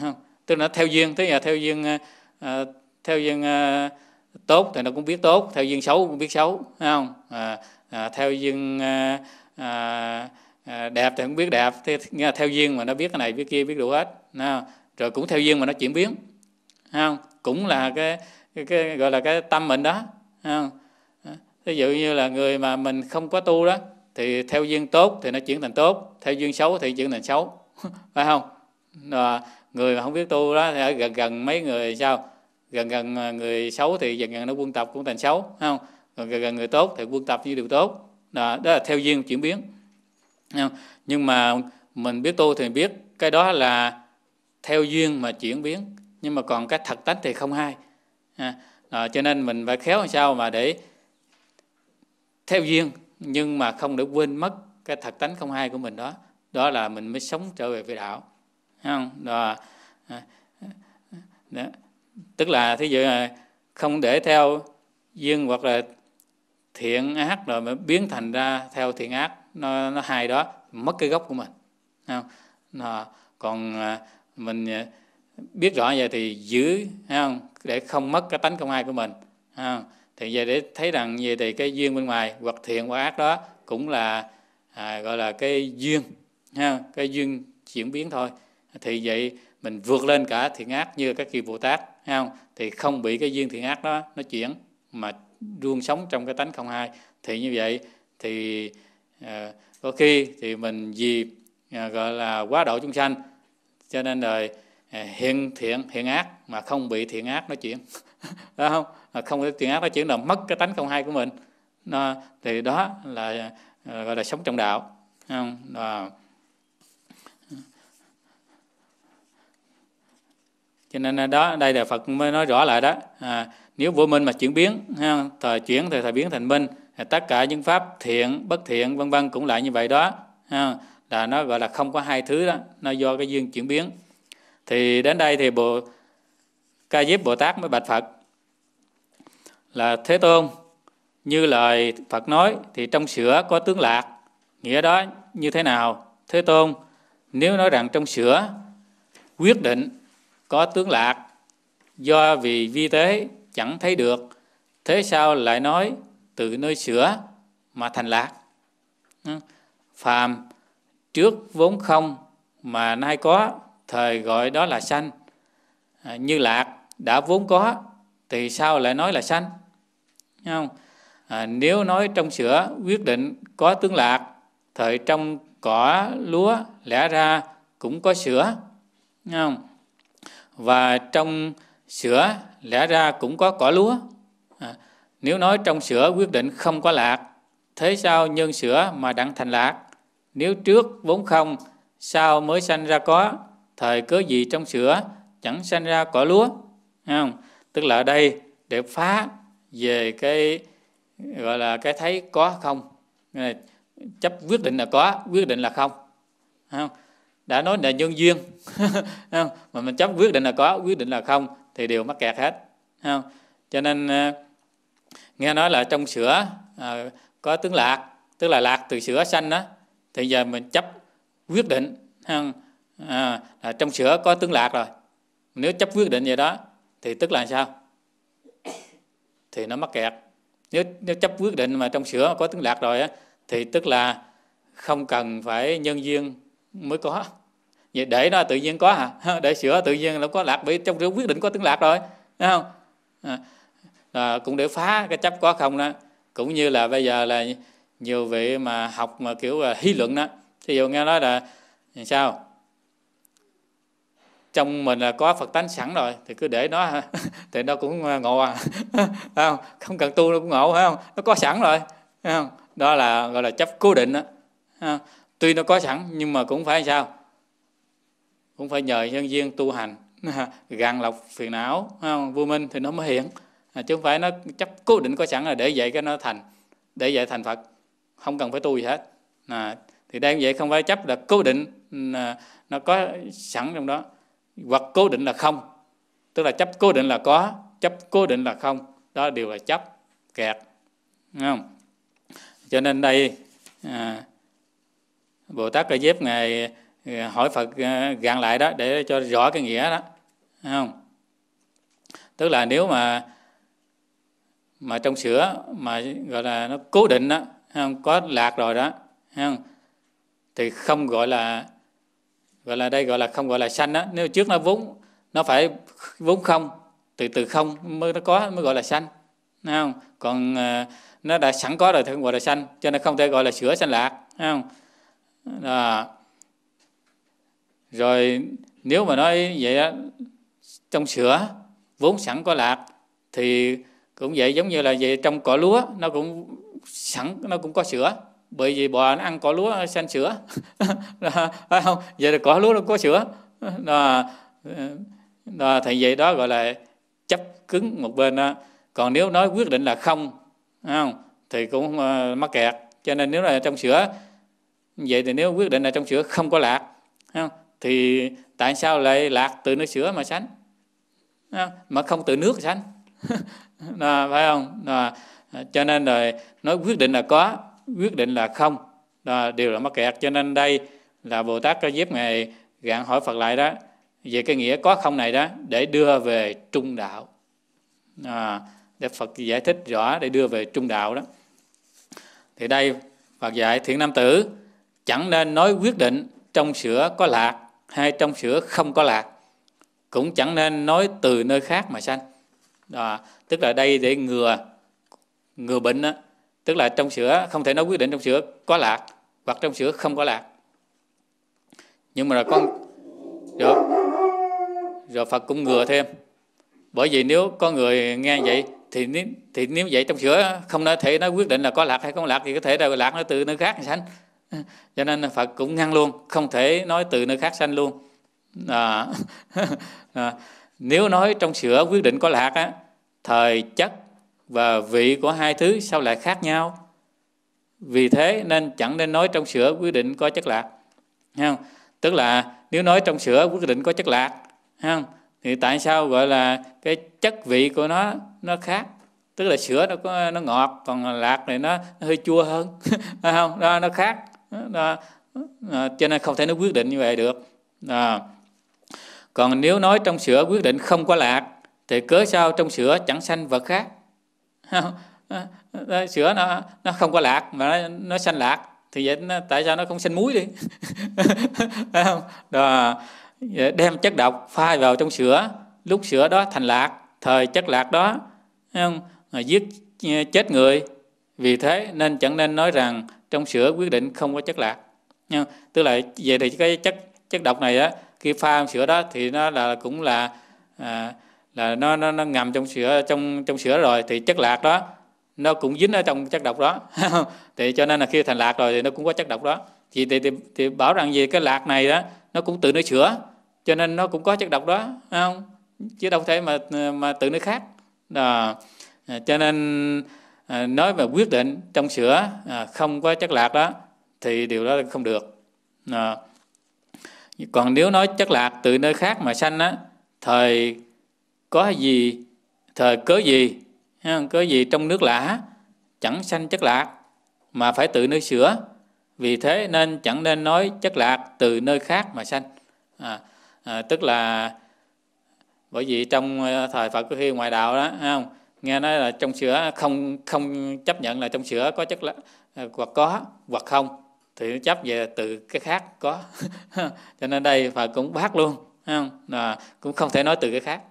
không? tức là theo duyên tức là theo duyên à, Ờ, theo duyên à, ờ, tốt thì nó cũng biết tốt theo duyên xấu cũng biết xấu thấy không à, à, theo duyên à, à, đẹp thì cũng biết đẹp theo, theo duyên mà nó biết cái này biết kia biết đủ hết không? rồi cũng theo duyên mà nó chuyển biến không cũng là cái, cái, cái gọi là cái tâm mình đó không? ví dụ như là người mà mình không có tu đó thì theo duyên tốt thì nó chuyển thành tốt theo duyên xấu thì chuyển thành xấu phải (laughs) không rồi người mà không biết tu đó thì ở gần gần mấy người sao gần gần à, người xấu thì gần gần nó quân tập cũng thành xấu không còn gần gần người tốt thì quân tập như điều tốt đó, đó là theo duyên chuyển biến không? nhưng mà mình biết tu thì biết cái đó là theo duyên mà chuyển biến nhưng mà còn cái thật tánh thì không hai à, cho nên mình phải khéo làm sao mà để theo duyên nhưng mà không để quên mất cái thật tánh không hai của mình đó đó là mình mới sống trở về với đạo Thấy không đó, à, à, đó tức là thí dụ là không để theo duyên hoặc là thiện ác rồi mà biến thành ra theo thiện ác nó nó hai đó mất cái gốc của mình không? Nó, còn à, mình à, biết rõ vậy thì giữ không để không mất cái tánh công ai của mình không? thì về để thấy rằng về thì cái duyên bên ngoài hoặc thiện hoặc ác đó cũng là à, gọi là cái duyên ha cái duyên chuyển biến thôi thì vậy mình vượt lên cả thiện ác như các kỳ bồ tát không thì không bị cái duyên thiện ác đó nó chuyển mà luôn sống trong cái tánh không hai thì như vậy thì ờ, có khi thì mình vì ờ, gọi là quá độ chúng sanh cho nên đời ờ, hiện thiện hiện ác mà không bị thiện ác nó chuyển đó (laughs) không không bị thiện ác nó chuyển là mất cái tánh không hai của mình nó, thì đó là gọi là sống trong đạo không? À, cho nên à, đó đây là Phật mới nói rõ lại đó à, nếu vô minh mà chuyển biến ha, thời chuyển thì thời biến thành minh thì tất cả những pháp thiện bất thiện vân vân cũng lại như vậy đó ha, là nó gọi là không có hai thứ đó nó do cái duyên chuyển biến thì đến đây thì bộ ca diếp bồ tát mới bạch phật là thế tôn như lời phật nói thì trong sữa có tướng lạc nghĩa đó như thế nào thế tôn nếu nói rằng trong sữa quyết định có tướng lạc do vì vi tế chẳng thấy được thế sao lại nói từ nơi sửa mà thành lạc ừ, phàm trước vốn không mà nay có thời gọi đó là sanh à, như lạc đã vốn có thì sao lại nói là sanh không à, nếu nói trong sữa quyết định có tướng lạc thời trong cỏ lúa lẽ ra cũng có sữa Thấy không và trong sữa lẽ ra cũng có cỏ lúa à, nếu nói trong sữa quyết định không có lạc thế sao nhân sữa mà đặng thành lạc nếu trước vốn không sao mới sanh ra có thời cớ gì trong sữa chẳng sanh ra cỏ lúa không tức là ở đây để phá về cái gọi là cái thấy có không chấp quyết định là có quyết định là không không đã nói là nhân duyên (laughs) mà mình chấp quyết định là có quyết định là không thì đều mắc kẹt hết cho nên ờ, nghe nói là trong sữa ờ, có tướng lạc tức là lạc từ sữa xanh đó thì giờ mình chấp quyết định ờ, là trong sữa có tướng lạc rồi nếu chấp quyết định vậy đó thì tức là sao thì nó mắc kẹt nếu nếu chấp quyết định mà trong sữa có tướng lạc rồi á thì tức là không cần phải nhân duyên mới có vậy để nó tự nhiên có à? hả (laughs) để sửa tự nhiên nó có lạc bị trong rượu quyết định có tướng lạc rồi đúng không à, à, cũng để phá cái chấp có không đó cũng như là bây giờ là nhiều vị mà học mà kiểu là hí luận đó thí dụ nghe nói là sao trong mình là có phật tánh sẵn rồi thì cứ để nó (laughs) thì nó cũng ngộ à (laughs) không không cần tu nó cũng ngộ phải không nó có sẵn rồi không đó là gọi là chấp cố định đó tuy nó có sẵn nhưng mà cũng phải sao cũng phải nhờ nhân viên tu hành gạn (laughs) lọc phiền não không? vô minh thì nó mới hiện à, chứ không phải nó chấp cố định có sẵn là để vậy cái nó thành để vậy thành phật không cần phải tu gì hết à, thì đang vậy không phải chấp là cố định là nó có sẵn trong đó hoặc cố định là không tức là chấp cố định là có chấp cố định là không đó đều là chấp kẹt Đúng không cho nên đây à, Bồ Tát Ca Diếp ngài ờ, hỏi Phật ờ, gạn lại đó để cho rõ cái nghĩa đó Thấy không tức là nếu mà mà trong sữa mà gọi là nó cố định đó không có lạc rồi đó không thì không gọi là gọi là đây gọi là không gọi là sanh đó nếu trước nó vốn nó phải vốn không từ từ không mới nó có mới gọi là sanh không còn ờ, nó đã sẵn có rồi thì không gọi là sanh cho nên không thể gọi là sữa sanh lạc không à, rồi nếu mà nói vậy đó, trong sữa vốn sẵn có lạc thì cũng vậy giống như là vậy trong cỏ lúa nó cũng sẵn nó cũng có sữa bởi vì bò nó ăn cỏ lúa nó xanh sữa (laughs) phải không vậy là cỏ lúa nó có sữa đó, đó thì vậy đó gọi là chấp cứng một bên đó. còn nếu nói quyết định là không, không thì cũng ờ, mắc kẹt cho nên nếu là trong sữa vậy thì nếu quyết định là trong sữa không có lạc không? thì tại sao lại lạc từ nước sữa mà sánh mà không từ nước sánh à, (laughs) phải không à, cho nên rồi nói quyết định là có quyết định là không đó, đều là mắc kẹt cho nên đây là bồ tát có giúp ngài gạn hỏi phật lại đó về cái nghĩa có không này đó để đưa về trung đạo à, để phật giải thích rõ để đưa về trung đạo đó thì đây phật dạy thiện nam tử chẳng nên nói quyết định trong sữa có lạc hay trong sữa không có lạc cũng chẳng nên nói từ nơi khác mà sanh à, tức là đây để ngừa ngừa bệnh đó. tức là trong sữa không thể nói quyết định trong sữa có lạc hoặc trong sữa không có lạc nhưng mà rồi con rồi, dạ. rồi dạ, Phật cũng ngừa thêm bởi vì nếu có người nghe vậy thì nếu, thì nếu vậy trong sữa không thể nói quyết định là có lạc hay không lạc thì có thể là lạc nó từ nơi khác sanh (laughs) cho nên phật cũng ngăn luôn không thể nói từ nơi khác sanh luôn à, (laughs) à, nếu nói trong sữa quyết định có lạc á thời chất và vị của hai thứ sao lại khác nhau vì thế nên chẳng nên nói trong sữa quyết định có chất lạc Thấy không tức là nếu nói trong sữa quyết định có chất lạc Thấy không thì tại sao gọi là cái chất vị của nó nó khác tức là sữa nó có nó ngọt còn lạc thì nó, nó hơi chua hơn (laughs) không đó nó khác đó. À, cho nên không thể nó quyết định như vậy được à. còn nếu nói trong sữa quyết định không có lạc thì cớ sao trong sữa chẳng sanh vật khác sữa (laughs) nó nó không có lạc mà nó nó sanh lạc thì vậy nó, tại sao nó không sanh muối đi (laughs) đó, đem chất độc pha vào trong sữa lúc sữa đó thành lạc thời chất lạc đó không? giết chết người vì thế nên chẳng nên nói rằng trong sữa quyết định không có chất lạc nha tức là về thì cái chất chất độc này á khi pha sữa đó thì nó là cũng là à, là nó, nó nó ngầm trong sữa trong trong sữa rồi thì chất lạc đó nó cũng dính ở trong chất độc đó (laughs) thì cho nên là khi thành lạc rồi thì nó cũng có chất độc đó thì thì, thì, thì bảo rằng về cái lạc này đó nó cũng tự nó sữa cho nên nó cũng có chất độc đó không chứ đâu thể mà mà tự nó khác đó. À, cho nên À, nói mà quyết định trong sữa à, không có chất lạc đó thì điều đó không được à, còn nếu nói chất lạc từ nơi khác mà sanh á thời có gì thời cớ gì cớ gì trong nước lã chẳng sanh chất lạc mà phải từ nơi sữa vì thế nên chẳng nên nói chất lạc từ nơi khác mà sanh à, à, tức là bởi vì trong thời Phật khi ngoại đạo đó không nghe nói là trong sữa không không chấp nhận là trong sữa có chất là hoặc có hoặc không thì nó chấp về từ cái khác có (laughs) cho nên đây phật cũng bác luôn là cũng không thể nói từ cái khác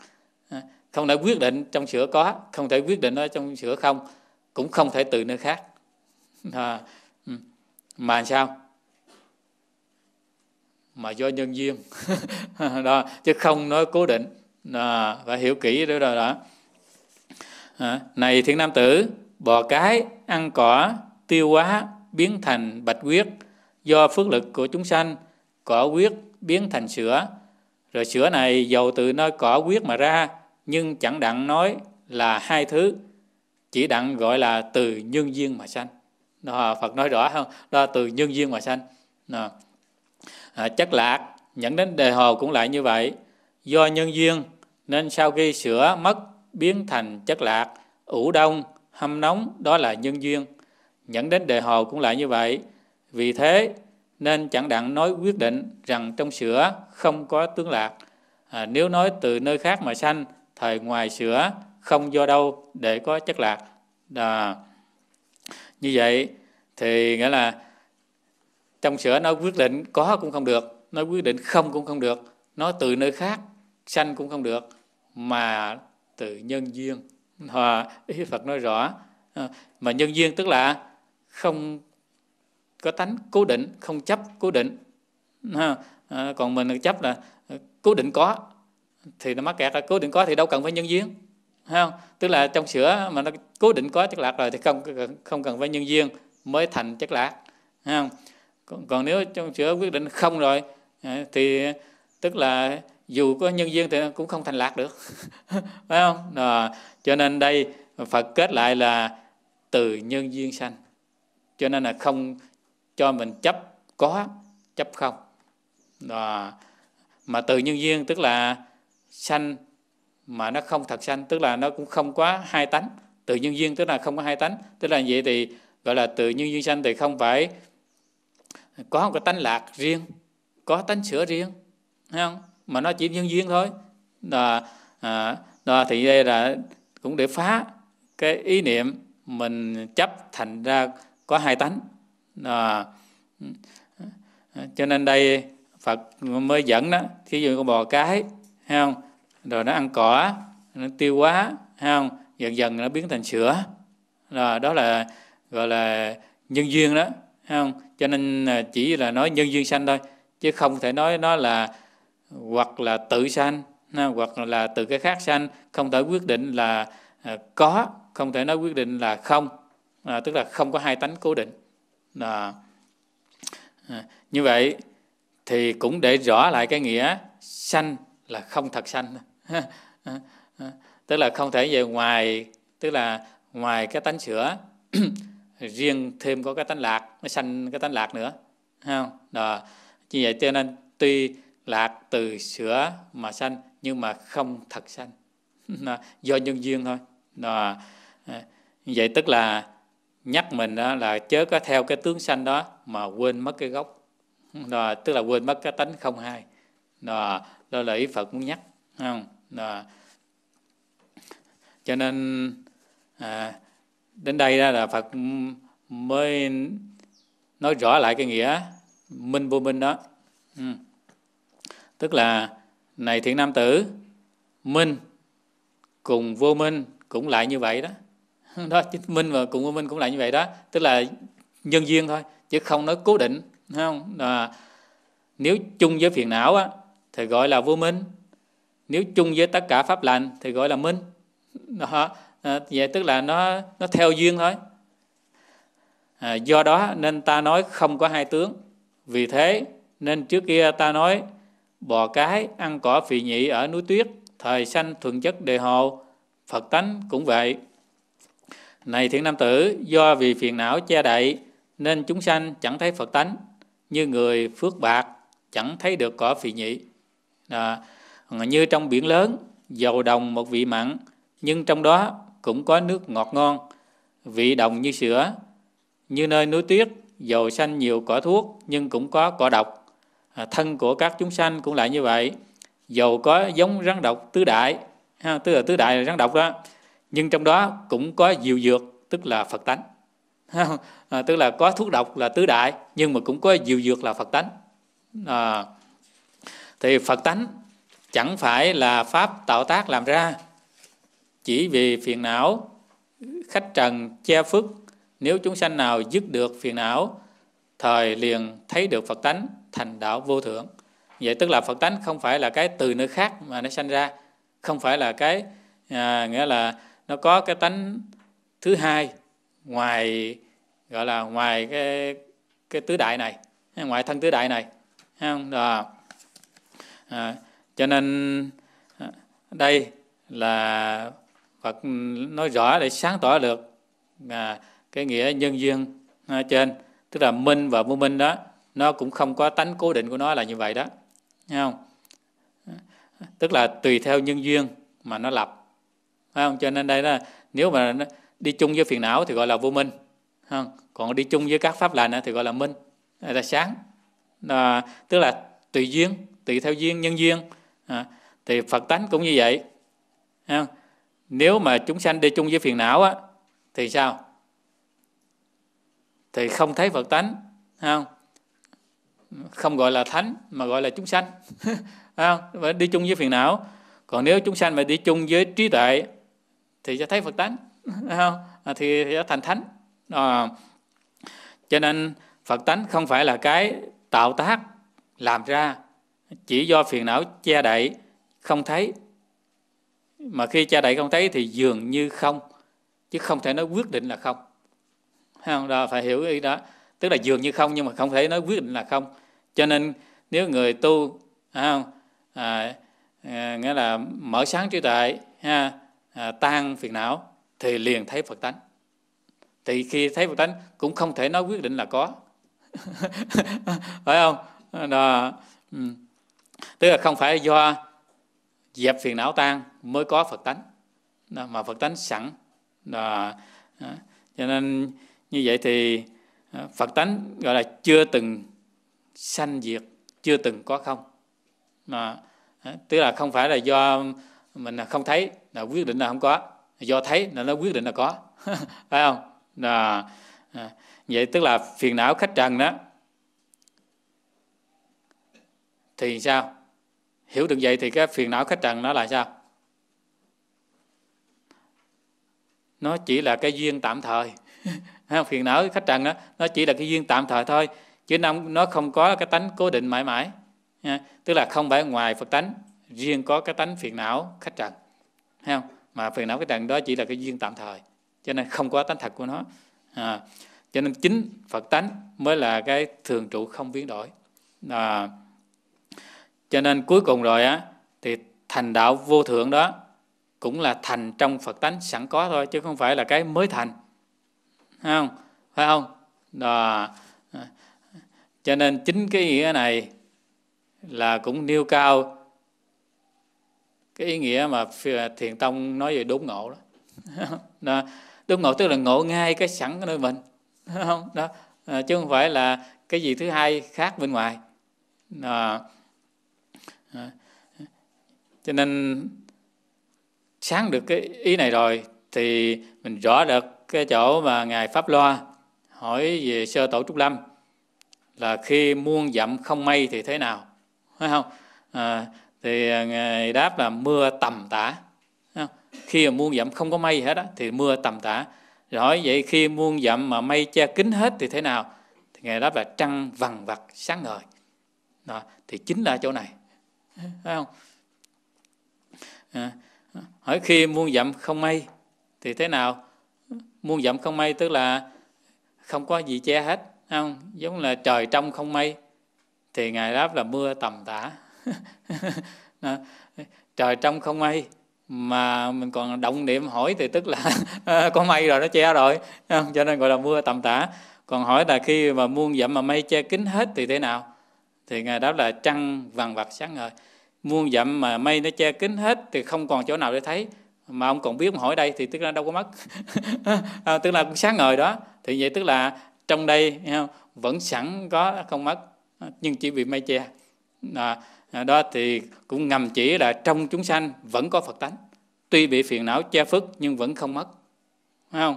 không thể quyết định trong sữa có không thể quyết định ở trong sữa không cũng không thể từ nơi khác à, mà sao mà do nhân duyên (laughs) đó chứ không nói cố định là phải hiểu kỹ đó rồi đó, đó này thiên nam tử bò cái ăn cỏ tiêu hóa biến thành bạch huyết do phước lực của chúng sanh cỏ huyết biến thành sữa rồi sữa này dầu từ nơi cỏ huyết mà ra nhưng chẳng đặng nói là hai thứ chỉ đặng gọi là từ nhân duyên mà sanh đó, Phật nói rõ không đó từ nhân duyên mà sanh đó. À, chất lạc nhận đến đề hồ cũng lại như vậy do nhân duyên nên sau khi sữa mất biến thành chất lạc, ủ đông, hâm nóng đó là nhân duyên. Dẫn đến đề hồ cũng lại như vậy. Vì thế nên chẳng đặng nói quyết định rằng trong sữa không có tướng lạc. À, nếu nói từ nơi khác mà sanh, thời ngoài sữa không do đâu để có chất lạc. À, như vậy thì nghĩa là trong sữa nó quyết định có cũng không được, nó quyết định không cũng không được, nó từ nơi khác sanh cũng không được mà từ nhân duyên hòa ý phật nói rõ ờ, mà nhân duyên tức là không có tánh cố định không chấp cố định ờ, còn mình chấp là ờ, cố định có thì nó mắc kẹt là cố định có thì đâu cần phải nhân duyên không tức là trong sữa mà nó cố định có chất lạc rồi thì không không cần phải nhân duyên mới thành chất lạc không còn, còn nếu trong sữa quyết định không rồi thì tức là dù có nhân duyên thì cũng không thành lạc được (laughs) phải không à, cho nên đây phật kết lại là từ nhân duyên sanh cho nên là không cho mình chấp có chấp không à, mà từ nhân duyên tức là sanh mà nó không thật sanh tức là nó cũng không có hai tánh từ nhân duyên tức là không có hai tánh tức là vậy thì gọi là từ nhân duyên sanh thì không phải có một cái tánh lạc riêng có tánh sửa riêng thấy không mà nó chỉ nhân duyên thôi là đó, à, thì đây là cũng để phá cái ý niệm mình chấp thành ra có hai tánh à, cho nên đây Phật mới dẫn đó thí dụ con bò cái hay không rồi nó ăn cỏ nó tiêu quá hay không dần dần nó biến thành sữa rồi đó là gọi là nhân duyên đó hay không cho nên à, chỉ là nói nhân duyên sanh thôi chứ không thể nói nó là hoặc là tự sanh hoặc là từ cái khác sanh không thể quyết định là à, có không thể nói quyết định là không à, tức là không có hai tánh cố định à, như vậy thì cũng để rõ lại cái nghĩa sanh là không thật sanh (laughs) à, à, tức là không thể về ngoài tức là ngoài cái tánh sữa (clears throat) riêng thêm có cái tánh lạc nó sanh cái tánh lạc nữa không đó như vậy cho nên tuy lạc từ sữa mà sanh nhưng mà không thật sanh (laughs) do nhân duyên thôi đó. À, vậy tức là nhắc mình đó là chớ có theo cái tướng sanh đó mà quên mất cái gốc đó, tức là quên mất cái tánh không hai đó, đó là ý phật muốn nhắc không đó. cho nên à, đến đây đó là phật mới nói rõ lại cái nghĩa minh vô minh đó ừ tức là này thiện nam tử minh cùng vô minh cũng lại như vậy đó (laughs) đó chính minh và cùng vô minh cũng lại như vậy đó tức là nhân duyên thôi chứ không nói cố định không là nếu chung với phiền não á, thì gọi là vô minh nếu chung với tất cả pháp lành thì gọi là minh đó, à, vậy tức là nó nó theo duyên thôi à, do đó nên ta nói không có hai tướng vì thế nên trước kia ta nói bò cái ăn cỏ phì nhị ở núi tuyết, thời sanh thuần chất đề hồ Phật tánh cũng vậy. Này thiện nam tử, do vì phiền não che đậy, nên chúng sanh chẳng thấy Phật tánh, như người phước bạc, chẳng thấy được cỏ phì nhị. À, như trong biển lớn, dầu đồng một vị mặn, nhưng trong đó cũng có nước ngọt ngon, vị đồng như sữa, như nơi núi tuyết, dầu xanh nhiều cỏ thuốc nhưng cũng có cỏ độc À, thân của các chúng sanh cũng lại như vậy dầu có giống rắn độc tứ đại ha, tức là tứ đại là rắn độc đó nhưng trong đó cũng có diệu dược tức là phật tánh ha, à, tức là có thuốc độc là tứ đại nhưng mà cũng có diệu dược là phật tánh à, thì phật tánh chẳng phải là pháp tạo tác làm ra chỉ vì phiền não khách trần che phước nếu chúng sanh nào dứt được phiền não thời liền thấy được phật tánh thành đạo vô thượng vậy tức là phật tánh không phải là cái từ nơi khác mà nó sanh ra không phải là cái à, nghĩa là nó có cái tánh thứ hai ngoài gọi là ngoài cái cái tứ đại này ngoài thân tứ đại này không à, cho nên à, đây là Phật nói rõ để sáng tỏ được à, cái nghĩa nhân duyên à, trên tức là minh và vô minh đó nó cũng không có tánh cố định của nó là như vậy đó Thấy không tức là tùy theo nhân duyên mà nó lập Thấy không cho nên đây là nếu mà nó đi chung với phiền não thì gọi là vô minh không còn đi chung với các pháp lành thì gọi là minh là sáng à, tức là tùy duyên tùy theo duyên nhân duyên à, thì phật tánh cũng như vậy không? nếu mà chúng sanh đi chung với phiền não á, thì sao thì không thấy phật tánh không không gọi là thánh mà gọi là chúng sanh à, (laughs) và đi chung với phiền não còn nếu chúng sanh mà đi chung với trí tuệ thì sẽ thấy phật tánh (laughs) à, thì sẽ thành thánh à, cho nên phật tánh không phải là cái tạo tác làm ra chỉ do phiền não che đậy không thấy mà khi che đậy không thấy thì dường như không chứ không thể nói quyết định là không không đó phải hiểu ý đó tức là dường như không nhưng mà không thể nói quyết định là không cho nên nếu người tu không à, à, nghĩa là mở sáng trí tuệ ha à, tan phiền não thì liền thấy phật tánh thì khi thấy phật tánh cũng không thể nói quyết định là có (laughs) phải không đó ừ. tức là không phải do dẹp phiền não tan mới có phật tánh đó, mà phật tánh sẵn đó. cho nên như vậy thì à, phật tánh gọi là chưa từng sanh diệt chưa từng có không mà à, tức là không phải là do mình không thấy là quyết định là không có do thấy là nó quyết định là có (laughs) phải không là à, vậy tức là phiền não khách trần đó thì sao hiểu được vậy thì cái phiền não khách trần nó là sao nó chỉ là cái duyên tạm thời (laughs) phiền não khách trần đó nó chỉ là cái duyên tạm thời thôi chứ nó không có cái tánh cố định mãi mãi ha? tức là không phải ngoài phật tánh riêng có cái tánh phiền não khách trần thấy không mà phiền não khách trần đó chỉ là cái duyên tạm thời cho nên không có tánh thật của nó à, cho nên chính phật tánh mới là cái thường trụ không biến đổi à, cho nên cuối cùng rồi á thì thành đạo vô thượng đó cũng là thành trong phật tánh sẵn có thôi chứ không phải là cái mới thành phải không phải không đó cho nên chính cái ý nghĩa này là cũng nêu cao cái ý nghĩa mà thiền tông nói về đốn ngộ (laughs) đó đốn ngộ tức là ngộ ngay cái sẵn của nơi mình (laughs) không đó à, chứ không phải là cái gì thứ hai khác bên ngoài đó. À, cho nên sáng được cái ý này rồi thì mình rõ được cái chỗ mà ngài pháp loa hỏi về sơ tổ trúc lâm là khi muôn dặm không mây thì thế nào phải không à, thì à, ngài đáp là mưa tầm tã. khi mà muôn dặm không có mây hết á thì mưa tầm tã. rồi vậy khi muôn dặm mà mây che kín hết thì thế nào thì ngài đáp là trăng vằn vặt sáng ngời đó, thì chính là chỗ này phải không à, hỏi khi muôn dặm không mây thì thế nào muôn dặm không mây tức là không có gì che hết không giống là trời trong không mây thì ngài đáp là mưa tầm tã (laughs) trời trong không mây mà mình còn động niệm hỏi thì tức là (laughs) có mây rồi nó che rồi không? cho nên gọi là mưa tầm tã còn hỏi là khi mà muôn dặm mà mây che kín hết thì thế nào thì ngài đáp là trăng vàng vặt sáng ngời muôn dặm mà mây nó che kín hết thì không còn chỗ nào để thấy mà ông còn biết ông hỏi đây thì tức là đâu có mất (laughs) à, tức là cũng sáng ngời đó thì vậy tức là trong đây không? vẫn sẵn có không mất nhưng chỉ bị mây che à, à, đó thì cũng ngầm chỉ là trong chúng sanh vẫn có phật tánh tuy bị phiền não che phức nhưng vẫn không mất Đúng không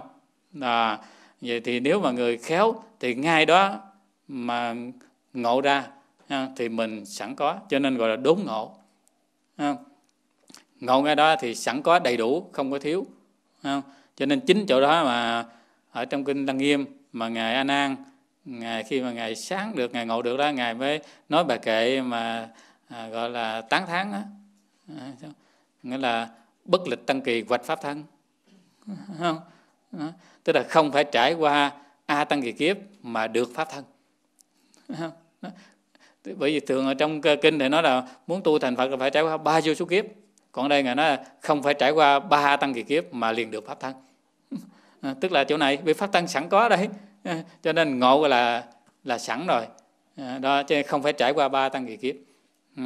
à, vậy thì nếu mà người khéo thì ngay đó mà ngộ ra thì mình sẵn có cho nên gọi là đốn ngộ ngộ ngay đó thì sẵn có đầy đủ không có thiếu cho nên chính chỗ đó mà ở trong kinh lăng nghiêm mà ngài an an ngài khi mà ngài sáng được ngài ngộ được đó ngài mới nói bà kệ mà à, gọi là tán thán á à, nghĩa là bất lịch tăng kỳ hoạch pháp thân (laughs) không à, tức là không phải trải qua a tăng kỳ kiếp mà được pháp thân (laughs) không? bởi vì thường ở trong kinh thì nói là muốn tu thành phật là phải trải qua ba vô số kiếp còn đây ngài nói là không phải trải qua ba tăng kỳ kiếp mà liền được pháp thân À, tức là chỗ này vị pháp tăng sẵn có đấy à, cho nên ngộ là là sẵn rồi à, đó chứ không phải trải qua ba tăng kỳ kiếp ừ.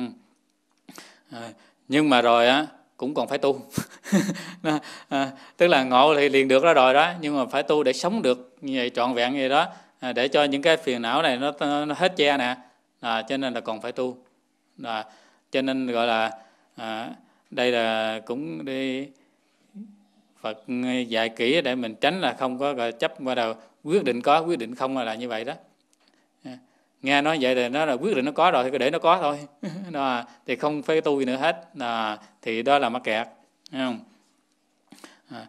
nhưng mà rồi á cũng còn phải tu (laughs) tức là ngộ thì liền được ra rồi đó nhưng mà phải tu để sống được như vậy trọn vẹn như vậy đó để cho những cái phiền não này nó, nó hết che nè à, cho nên là còn phải tu à, cho nên gọi là à, đây là cũng đi Phật ừ, dạy kỹ để mình tránh là không có gọi chấp bắt đầu quyết định có quyết định không là như vậy đó dạ. nghe nói vậy thì nó là quyết định nó có rồi thì để nó có thôi (laughs) đó, thì không phải tu gì nữa hết đó, thì đó là mắc kẹt không à,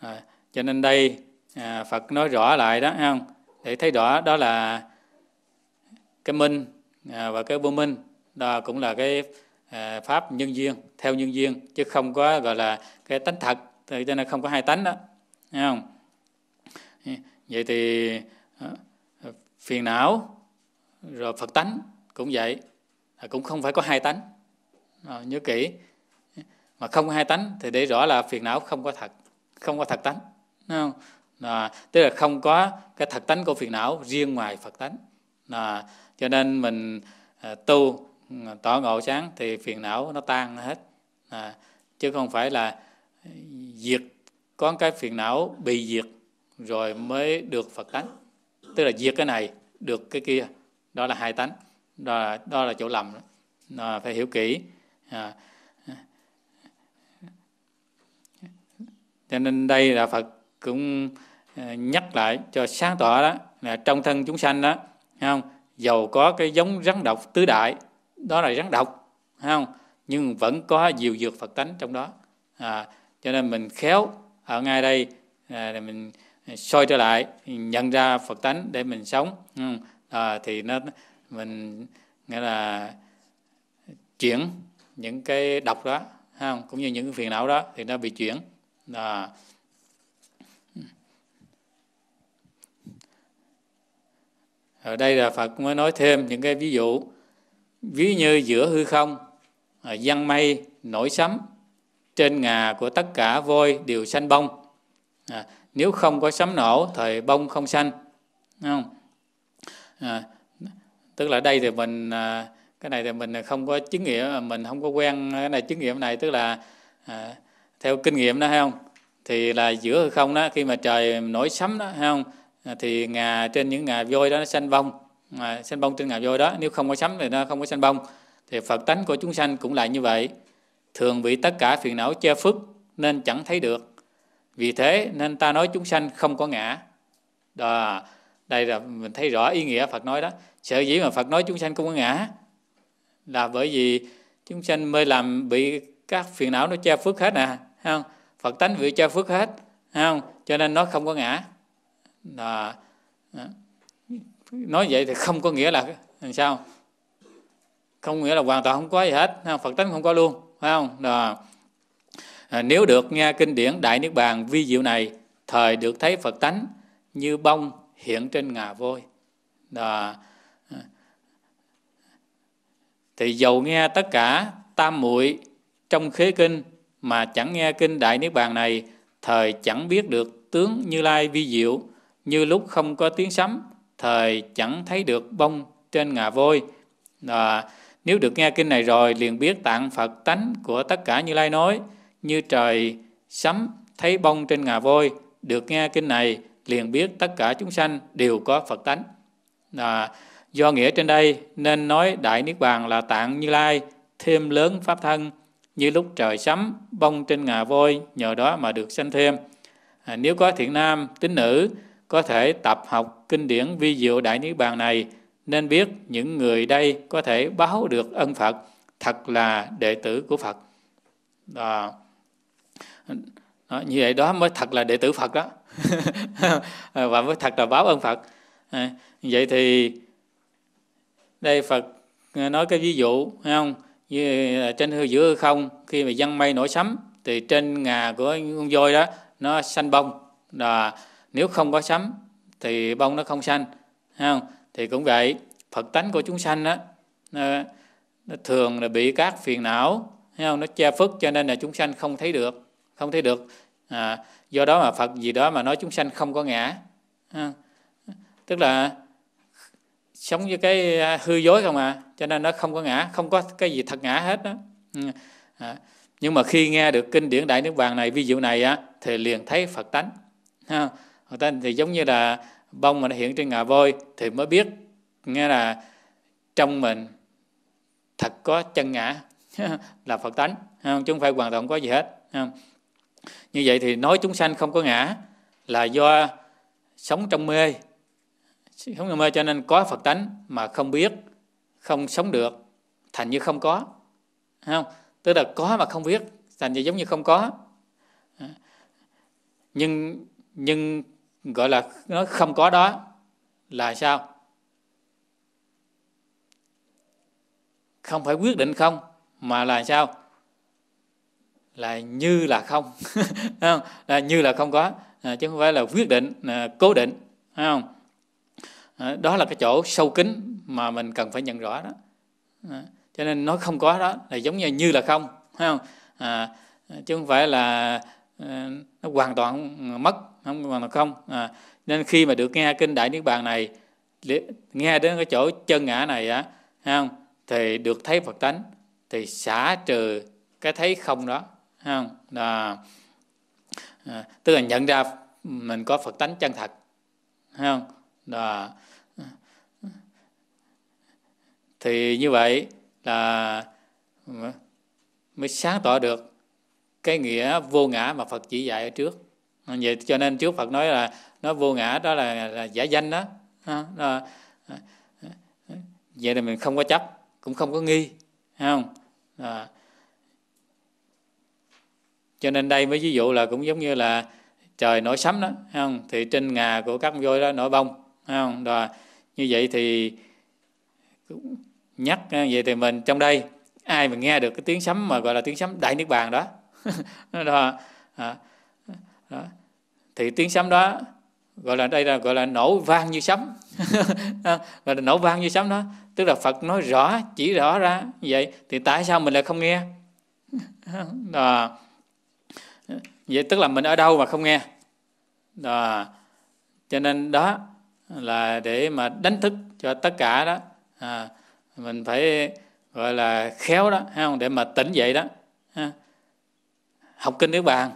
à, cho nên đây à, Phật nói rõ lại đó không để thấy rõ đó là cái minh à, và cái vô minh đó cũng là cái à, pháp nhân duyên theo nhân duyên chứ không có gọi là cái tánh thật thế cho nên không có hai tánh đó Thấy không vậy thì ờ, phiền não rồi phật tánh cũng vậy cũng không phải có hai tánh nhớ kỹ mà không có hai tánh thì để rõ là phiền não không có thật không có thật tánh Thấy không là tức là không có cái thật tánh của phiền não riêng ngoài phật tánh là cho nên mình ờ, tu ừ, tỏ ngộ sáng thì phiền não nó tan hết à, chứ không phải là diệt con cái phiền não bị diệt rồi mới được phật tánh tức là diệt cái này được cái kia đó là hai tánh đó là đó là chỗ lầm đó. phải hiểu kỹ à. cho nên đây là phật cũng à, nhắc lại cho sáng tỏ đó là trong thân chúng sanh đó không dầu có cái giống rắn độc tứ đại đó là rắn độc không nhưng vẫn có diều dược phật tánh trong đó à, cho nên mình khéo ở ngay đây à, mình soi trở lại nhận ra phật tánh để mình sống ừ. à, thì nó mình nghĩa là chuyển những cái độc đó không? cũng như những cái phiền não đó thì nó bị chuyển à. ở đây là phật mới nói thêm những cái ví dụ ví như giữa hư không à, văn mây nổi sấm trên ngà của tất cả voi đều xanh bông à, nếu không có sấm nổ thì bông không xanh Đúng không à, tức là đây thì mình à, cái này thì mình không có chứng nghiệm mình không có quen cái này chứng nghiệm này tức là à, theo kinh nghiệm đó hay không thì là giữa hư không đó khi mà trời nổi sấm đó hay không à, thì ngà trên những ngà voi đó nó xanh bông à, xanh bông trên ngà voi đó nếu không có sấm thì nó không có xanh bông thì phật tánh của chúng sanh cũng lại như vậy thường bị tất cả phiền não che phức nên chẳng thấy được. Vì thế nên ta nói chúng sanh không có ngã. Đó, đây là mình thấy rõ ý nghĩa Phật nói đó. Sở dĩ mà Phật nói chúng sanh không có ngã là bởi vì chúng sanh mới làm bị các phiền não nó che phước hết nè không? Phật tánh bị che phước hết, không? Cho nên nó không có ngã. Đó. Nói vậy thì không có nghĩa là làm sao? Không nghĩa là hoàn toàn không có gì hết, không? Phật tánh không có luôn phải không Đó. À, nếu được nghe kinh điển đại niết bàn vi diệu này thời được thấy phật tánh như bông hiện trên ngà voi Đó. À. thì dầu nghe tất cả tam muội trong khế kinh mà chẳng nghe kinh đại niết bàn này thời chẳng biết được tướng như lai vi diệu như lúc không có tiếng sấm thời chẳng thấy được bông trên ngà voi Đó nếu được nghe kinh này rồi liền biết tạng Phật tánh của tất cả Như Lai nói, như trời sấm thấy bông trên ngà voi, được nghe kinh này liền biết tất cả chúng sanh đều có Phật tánh. À, do nghĩa trên đây nên nói Đại Niết Bàn là tạng Như Lai, thêm lớn Pháp thân, như lúc trời sấm, bông trên ngà voi, nhờ đó mà được sanh thêm. À, nếu có thiện nam, tín nữ, có thể tập học kinh điển vi diệu Đại Niết Bàn này, nên biết những người đây có thể báo được ân Phật thật là đệ tử của Phật đó. Đó, như vậy đó mới thật là đệ tử Phật đó (laughs) và mới thật là báo ơn Phật à, vậy thì đây Phật à, nói cái ví dụ thấy không như trên hư giữa hư không khi mà dân mây nổi sấm thì trên ngà của con voi đó nó xanh bông là nếu không có sấm thì bông nó không xanh thấy không thì cũng vậy phật tánh của chúng sanh á nó, nó thường là bị các phiền não thấy không nó che phức cho nên là chúng sanh không thấy được không thấy được à, do đó mà phật gì đó mà nói chúng sanh không có ngã à, tức là sống với cái à, hư dối không à cho nên nó không có ngã không có cái gì thật ngã hết đó ừ, à, nhưng mà khi nghe được kinh điển đại nước vàng này ví dụ này á thì liền thấy phật tánh ha phật tánh thì giống như là bông mà nó hiện trên ngà voi thì mới biết nghe là trong mình thật có chân ngã (laughs) là Phật tánh chứ không phải hoàn toàn có gì hết như vậy thì nói chúng sanh không có ngã là do sống trong mê sống trong mê cho nên có Phật tánh mà không biết không sống được thành như không có không tức là có mà không biết thành như giống như không có nhưng nhưng gọi là nó không có đó là sao không phải quyết định không mà là sao là như là không (laughs) là như là không có à, chứ không phải là quyết định à, cố định phải không à, đó là cái chỗ sâu kín mà mình cần phải nhận rõ đó à, cho nên nó không có đó là giống như như là không phải không chứ không phải là nó hoàn toàn mất không còn là không à, nên khi mà được nghe kinh đại niết bàn này nghe đến cái chỗ chân ngã này á không thì được thấy phật tánh thì xả trừ cái thấy không đó không là tức là nhận ra mình có phật tánh chân thật không là thì như vậy là mới sáng tỏ được cái nghĩa vô ngã mà Phật chỉ dạy ở trước Ờ, vậy cho nên trước phật nói là nó vô ngã đó là, là giả danh đó nó, ờ, ờ, vậy là mình không có chấp cũng không có nghi không à. cho nên đây mới ví dụ là cũng giống như là trời nổi sấm đó không thì trên ngà của các voi đó nổi bông không rồi như vậy thì nhắc vậy thì mình trong đây ai mà nghe được cái tiếng sấm mà gọi là tiếng sấm đại nước bàn đó (laughs) đó à đó. thì tiếng sấm đó gọi là đây là gọi là nổ vang như sấm (laughs) gọi là nổ vang như sấm đó tức là Phật nói rõ chỉ rõ ra như vậy thì tại sao mình lại không nghe (laughs) đó. vậy tức là mình ở đâu mà không nghe đó. cho nên đó là để mà đánh thức cho tất cả đó à, mình phải gọi là khéo đó không để mà tỉnh dậy đó ha. học kinh nước bàn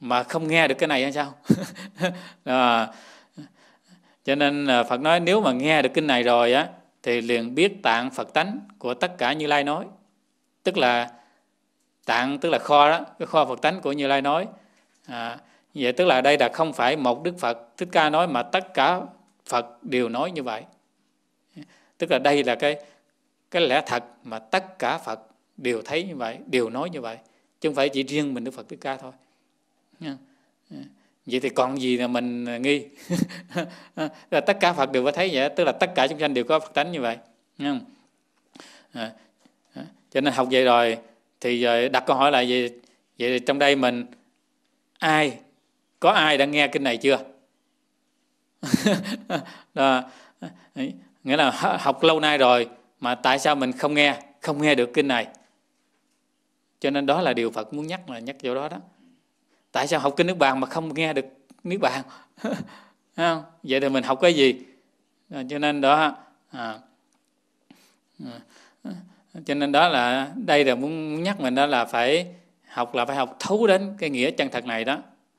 mà không nghe được cái này hay sao à, (laughs) cho nên à, phật nói nếu mà nghe được kinh này rồi á thì liền biết tạng phật tánh của tất cả như lai nói tức là tạng tức là kho đó cái kho phật tánh của như lai nói à, vậy tức là đây là không phải một đức phật thích ca nói mà tất cả phật đều nói như vậy tức là đây là cái cái lẽ thật mà tất cả phật đều thấy như vậy đều nói như vậy chứ không phải chỉ riêng mình đức phật thích ca thôi vậy thì còn gì là mình à, nghi (laughs) là tất cả phật đều có thấy vậy tức là tất cả chúng sanh đều có phật tánh như vậy à, à, cho nên học vậy rồi thì đặt câu hỏi là vậy vậy trong đây mình ai có ai đã nghe kinh này chưa (laughs) đó, nghĩa là học lâu nay rồi mà tại sao mình không nghe không nghe được kinh này cho nên đó là điều phật muốn nhắc là nhắc vô đó đó tại sao học kinh nước bàn mà không nghe được nước bàn (laughs) không? vậy thì mình học cái gì à, cho nên đó à, à, cho nên đó là đây là muốn nhắc mình đó là phải học là phải học thấu đến cái nghĩa chân thật này đó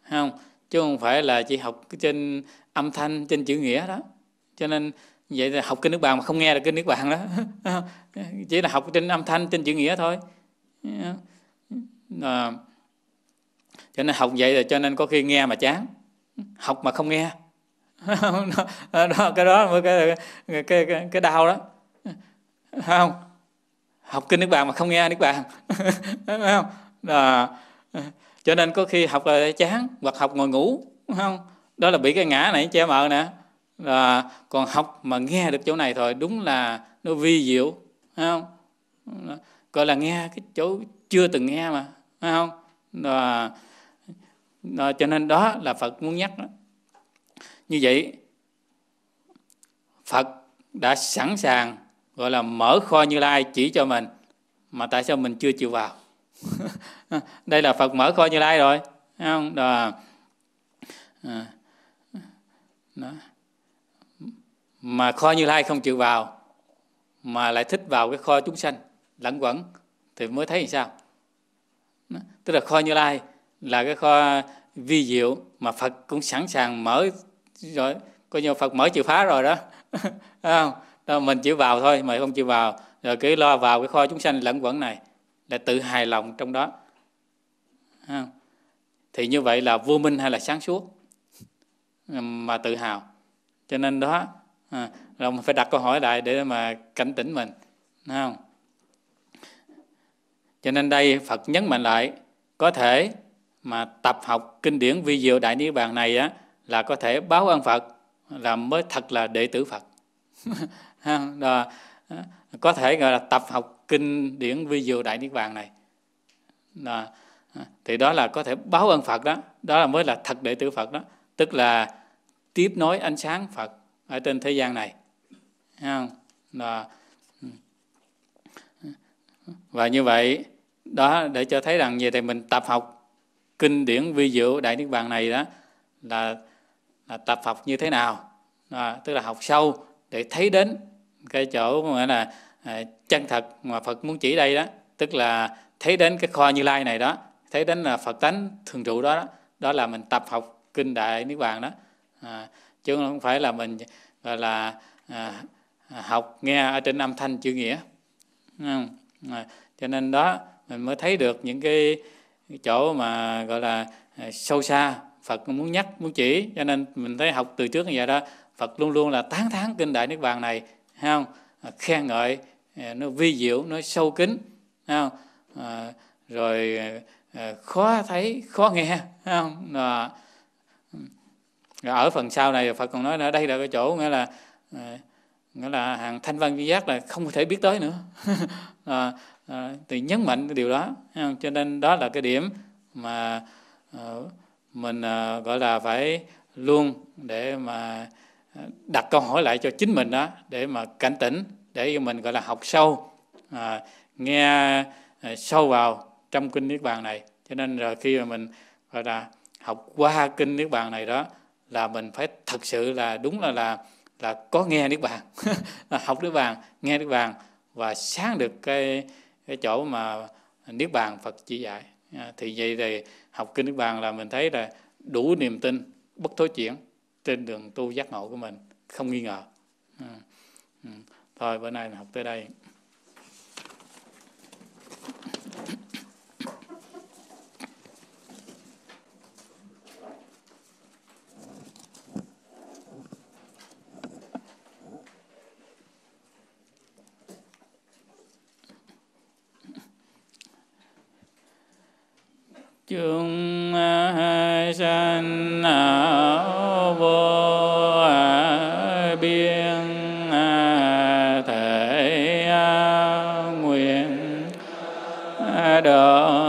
không chứ không phải là chỉ học trên âm thanh trên chữ nghĩa đó cho nên vậy là học kinh nước bàn mà không nghe được kinh nước bàn đó (laughs) chỉ là học trên âm thanh trên chữ nghĩa thôi à, cho nên học vậy là cho nên có khi nghe mà chán học mà không nghe (laughs) đó, cái đó mới cái cái, cái cái đau đó không học kinh nước bàn mà không nghe nước bàn (laughs) không đó. cho nên có khi học là chán hoặc học ngồi ngủ không đó là bị cái ngã này che mờ nè là còn học mà nghe được chỗ này thôi đúng là nó vi diệu không gọi là nghe cái chỗ chưa từng nghe mà Phải không là à, cho nên đó là phật muốn nhắc đó. như vậy phật đã sẵn sàng gọi là mở kho như lai chỉ cho mình mà tại sao mình chưa chịu vào (laughs) đây là phật mở kho như lai rồi Thấy không đó. Ờ. Đó. mà kho như lai không chịu vào mà lại thích vào cái kho chúng sanh lẫn quẩn thì mới thấy làm sao đó. tức là kho như lai là cái kho vi diệu mà Phật cũng sẵn sàng mở rồi coi như Phật mở chìa khóa rồi đó (laughs) không? đó mình chỉ vào thôi mà không chịu vào rồi cứ lo vào cái kho chúng sanh lẫn quẩn này là tự hài lòng trong đó không? thì như vậy là vô minh hay là sáng suốt mà tự hào cho nên đó là mình phải đặt câu hỏi lại để mà cảnh tỉnh mình không cho nên đây Phật nhấn mạnh lại có thể mà tập học kinh điển vi diệu đại niết bàn này á là có thể báo ơn Phật là mới thật là đệ tử Phật là, (laughs) có thể gọi là tập học kinh điển vi diệu đại niết bàn này là, thì đó là có thể báo ơn Phật đó đó là mới là thật đệ tử Phật đó tức là tiếp nối ánh sáng Phật ở trên thế gian này không là và như vậy đó để cho thấy rằng về thì mình tập học kinh điển vi diệu đại niết bàn này đó là, là tập học như thế nào à, tức là học sâu để thấy đến cái chỗ mà là à, chân thật mà Phật muốn chỉ đây đó tức là thấy đến cái kho như lai này đó thấy đến là Phật tánh thường trụ đó, đó đó là mình tập học kinh đại niết bàn đó à, chứ không phải là mình gọi là à, à học nghe ở trên âm thanh chữ nghĩa à, cho nên đó mình mới thấy được những cái chỗ mà gọi là à, sâu xa Phật muốn nhắc muốn chỉ cho nên mình thấy học từ trước như vậy đó Phật luôn luôn là tán thán kinh đại nước bàn này thấy không à, khen ngợi à, nó vi diệu nó sâu kín không rồi khó thấy khó nghe không là ở phần sau này Phật còn nói là đây là cái chỗ nghĩa là nghĩa là hàng thanh văn duy giác là không thể biết tới nữa (laughs) à, thì nhấn mạnh cái điều đó cho nên đó là cái điểm mà ờ, mình ờ, gọi là phải luôn để mà đặt câu hỏi lại cho chính mình đó để mà cảnh tỉnh để cho mình gọi là học sâu à, nghe sâu vào trong kinh niết bàn này cho nên rồi khi mà mình gọi là học qua kinh niết bàn này đó là mình phải thật sự là đúng là là là có nghe niết bàn (laughs) là học niết bàn nghe niết bàn và sáng được cái cái chỗ mà niết bàn Phật chỉ dạy à, thì vậy thì học kinh niết bàn là mình thấy là đủ niềm tin bất thối chuyển trên đường tu giác ngộ của mình không nghi ngờ à, thôi bữa nay mình học tới đây chúng à, sanh à, vô à, biên thể nguyện độ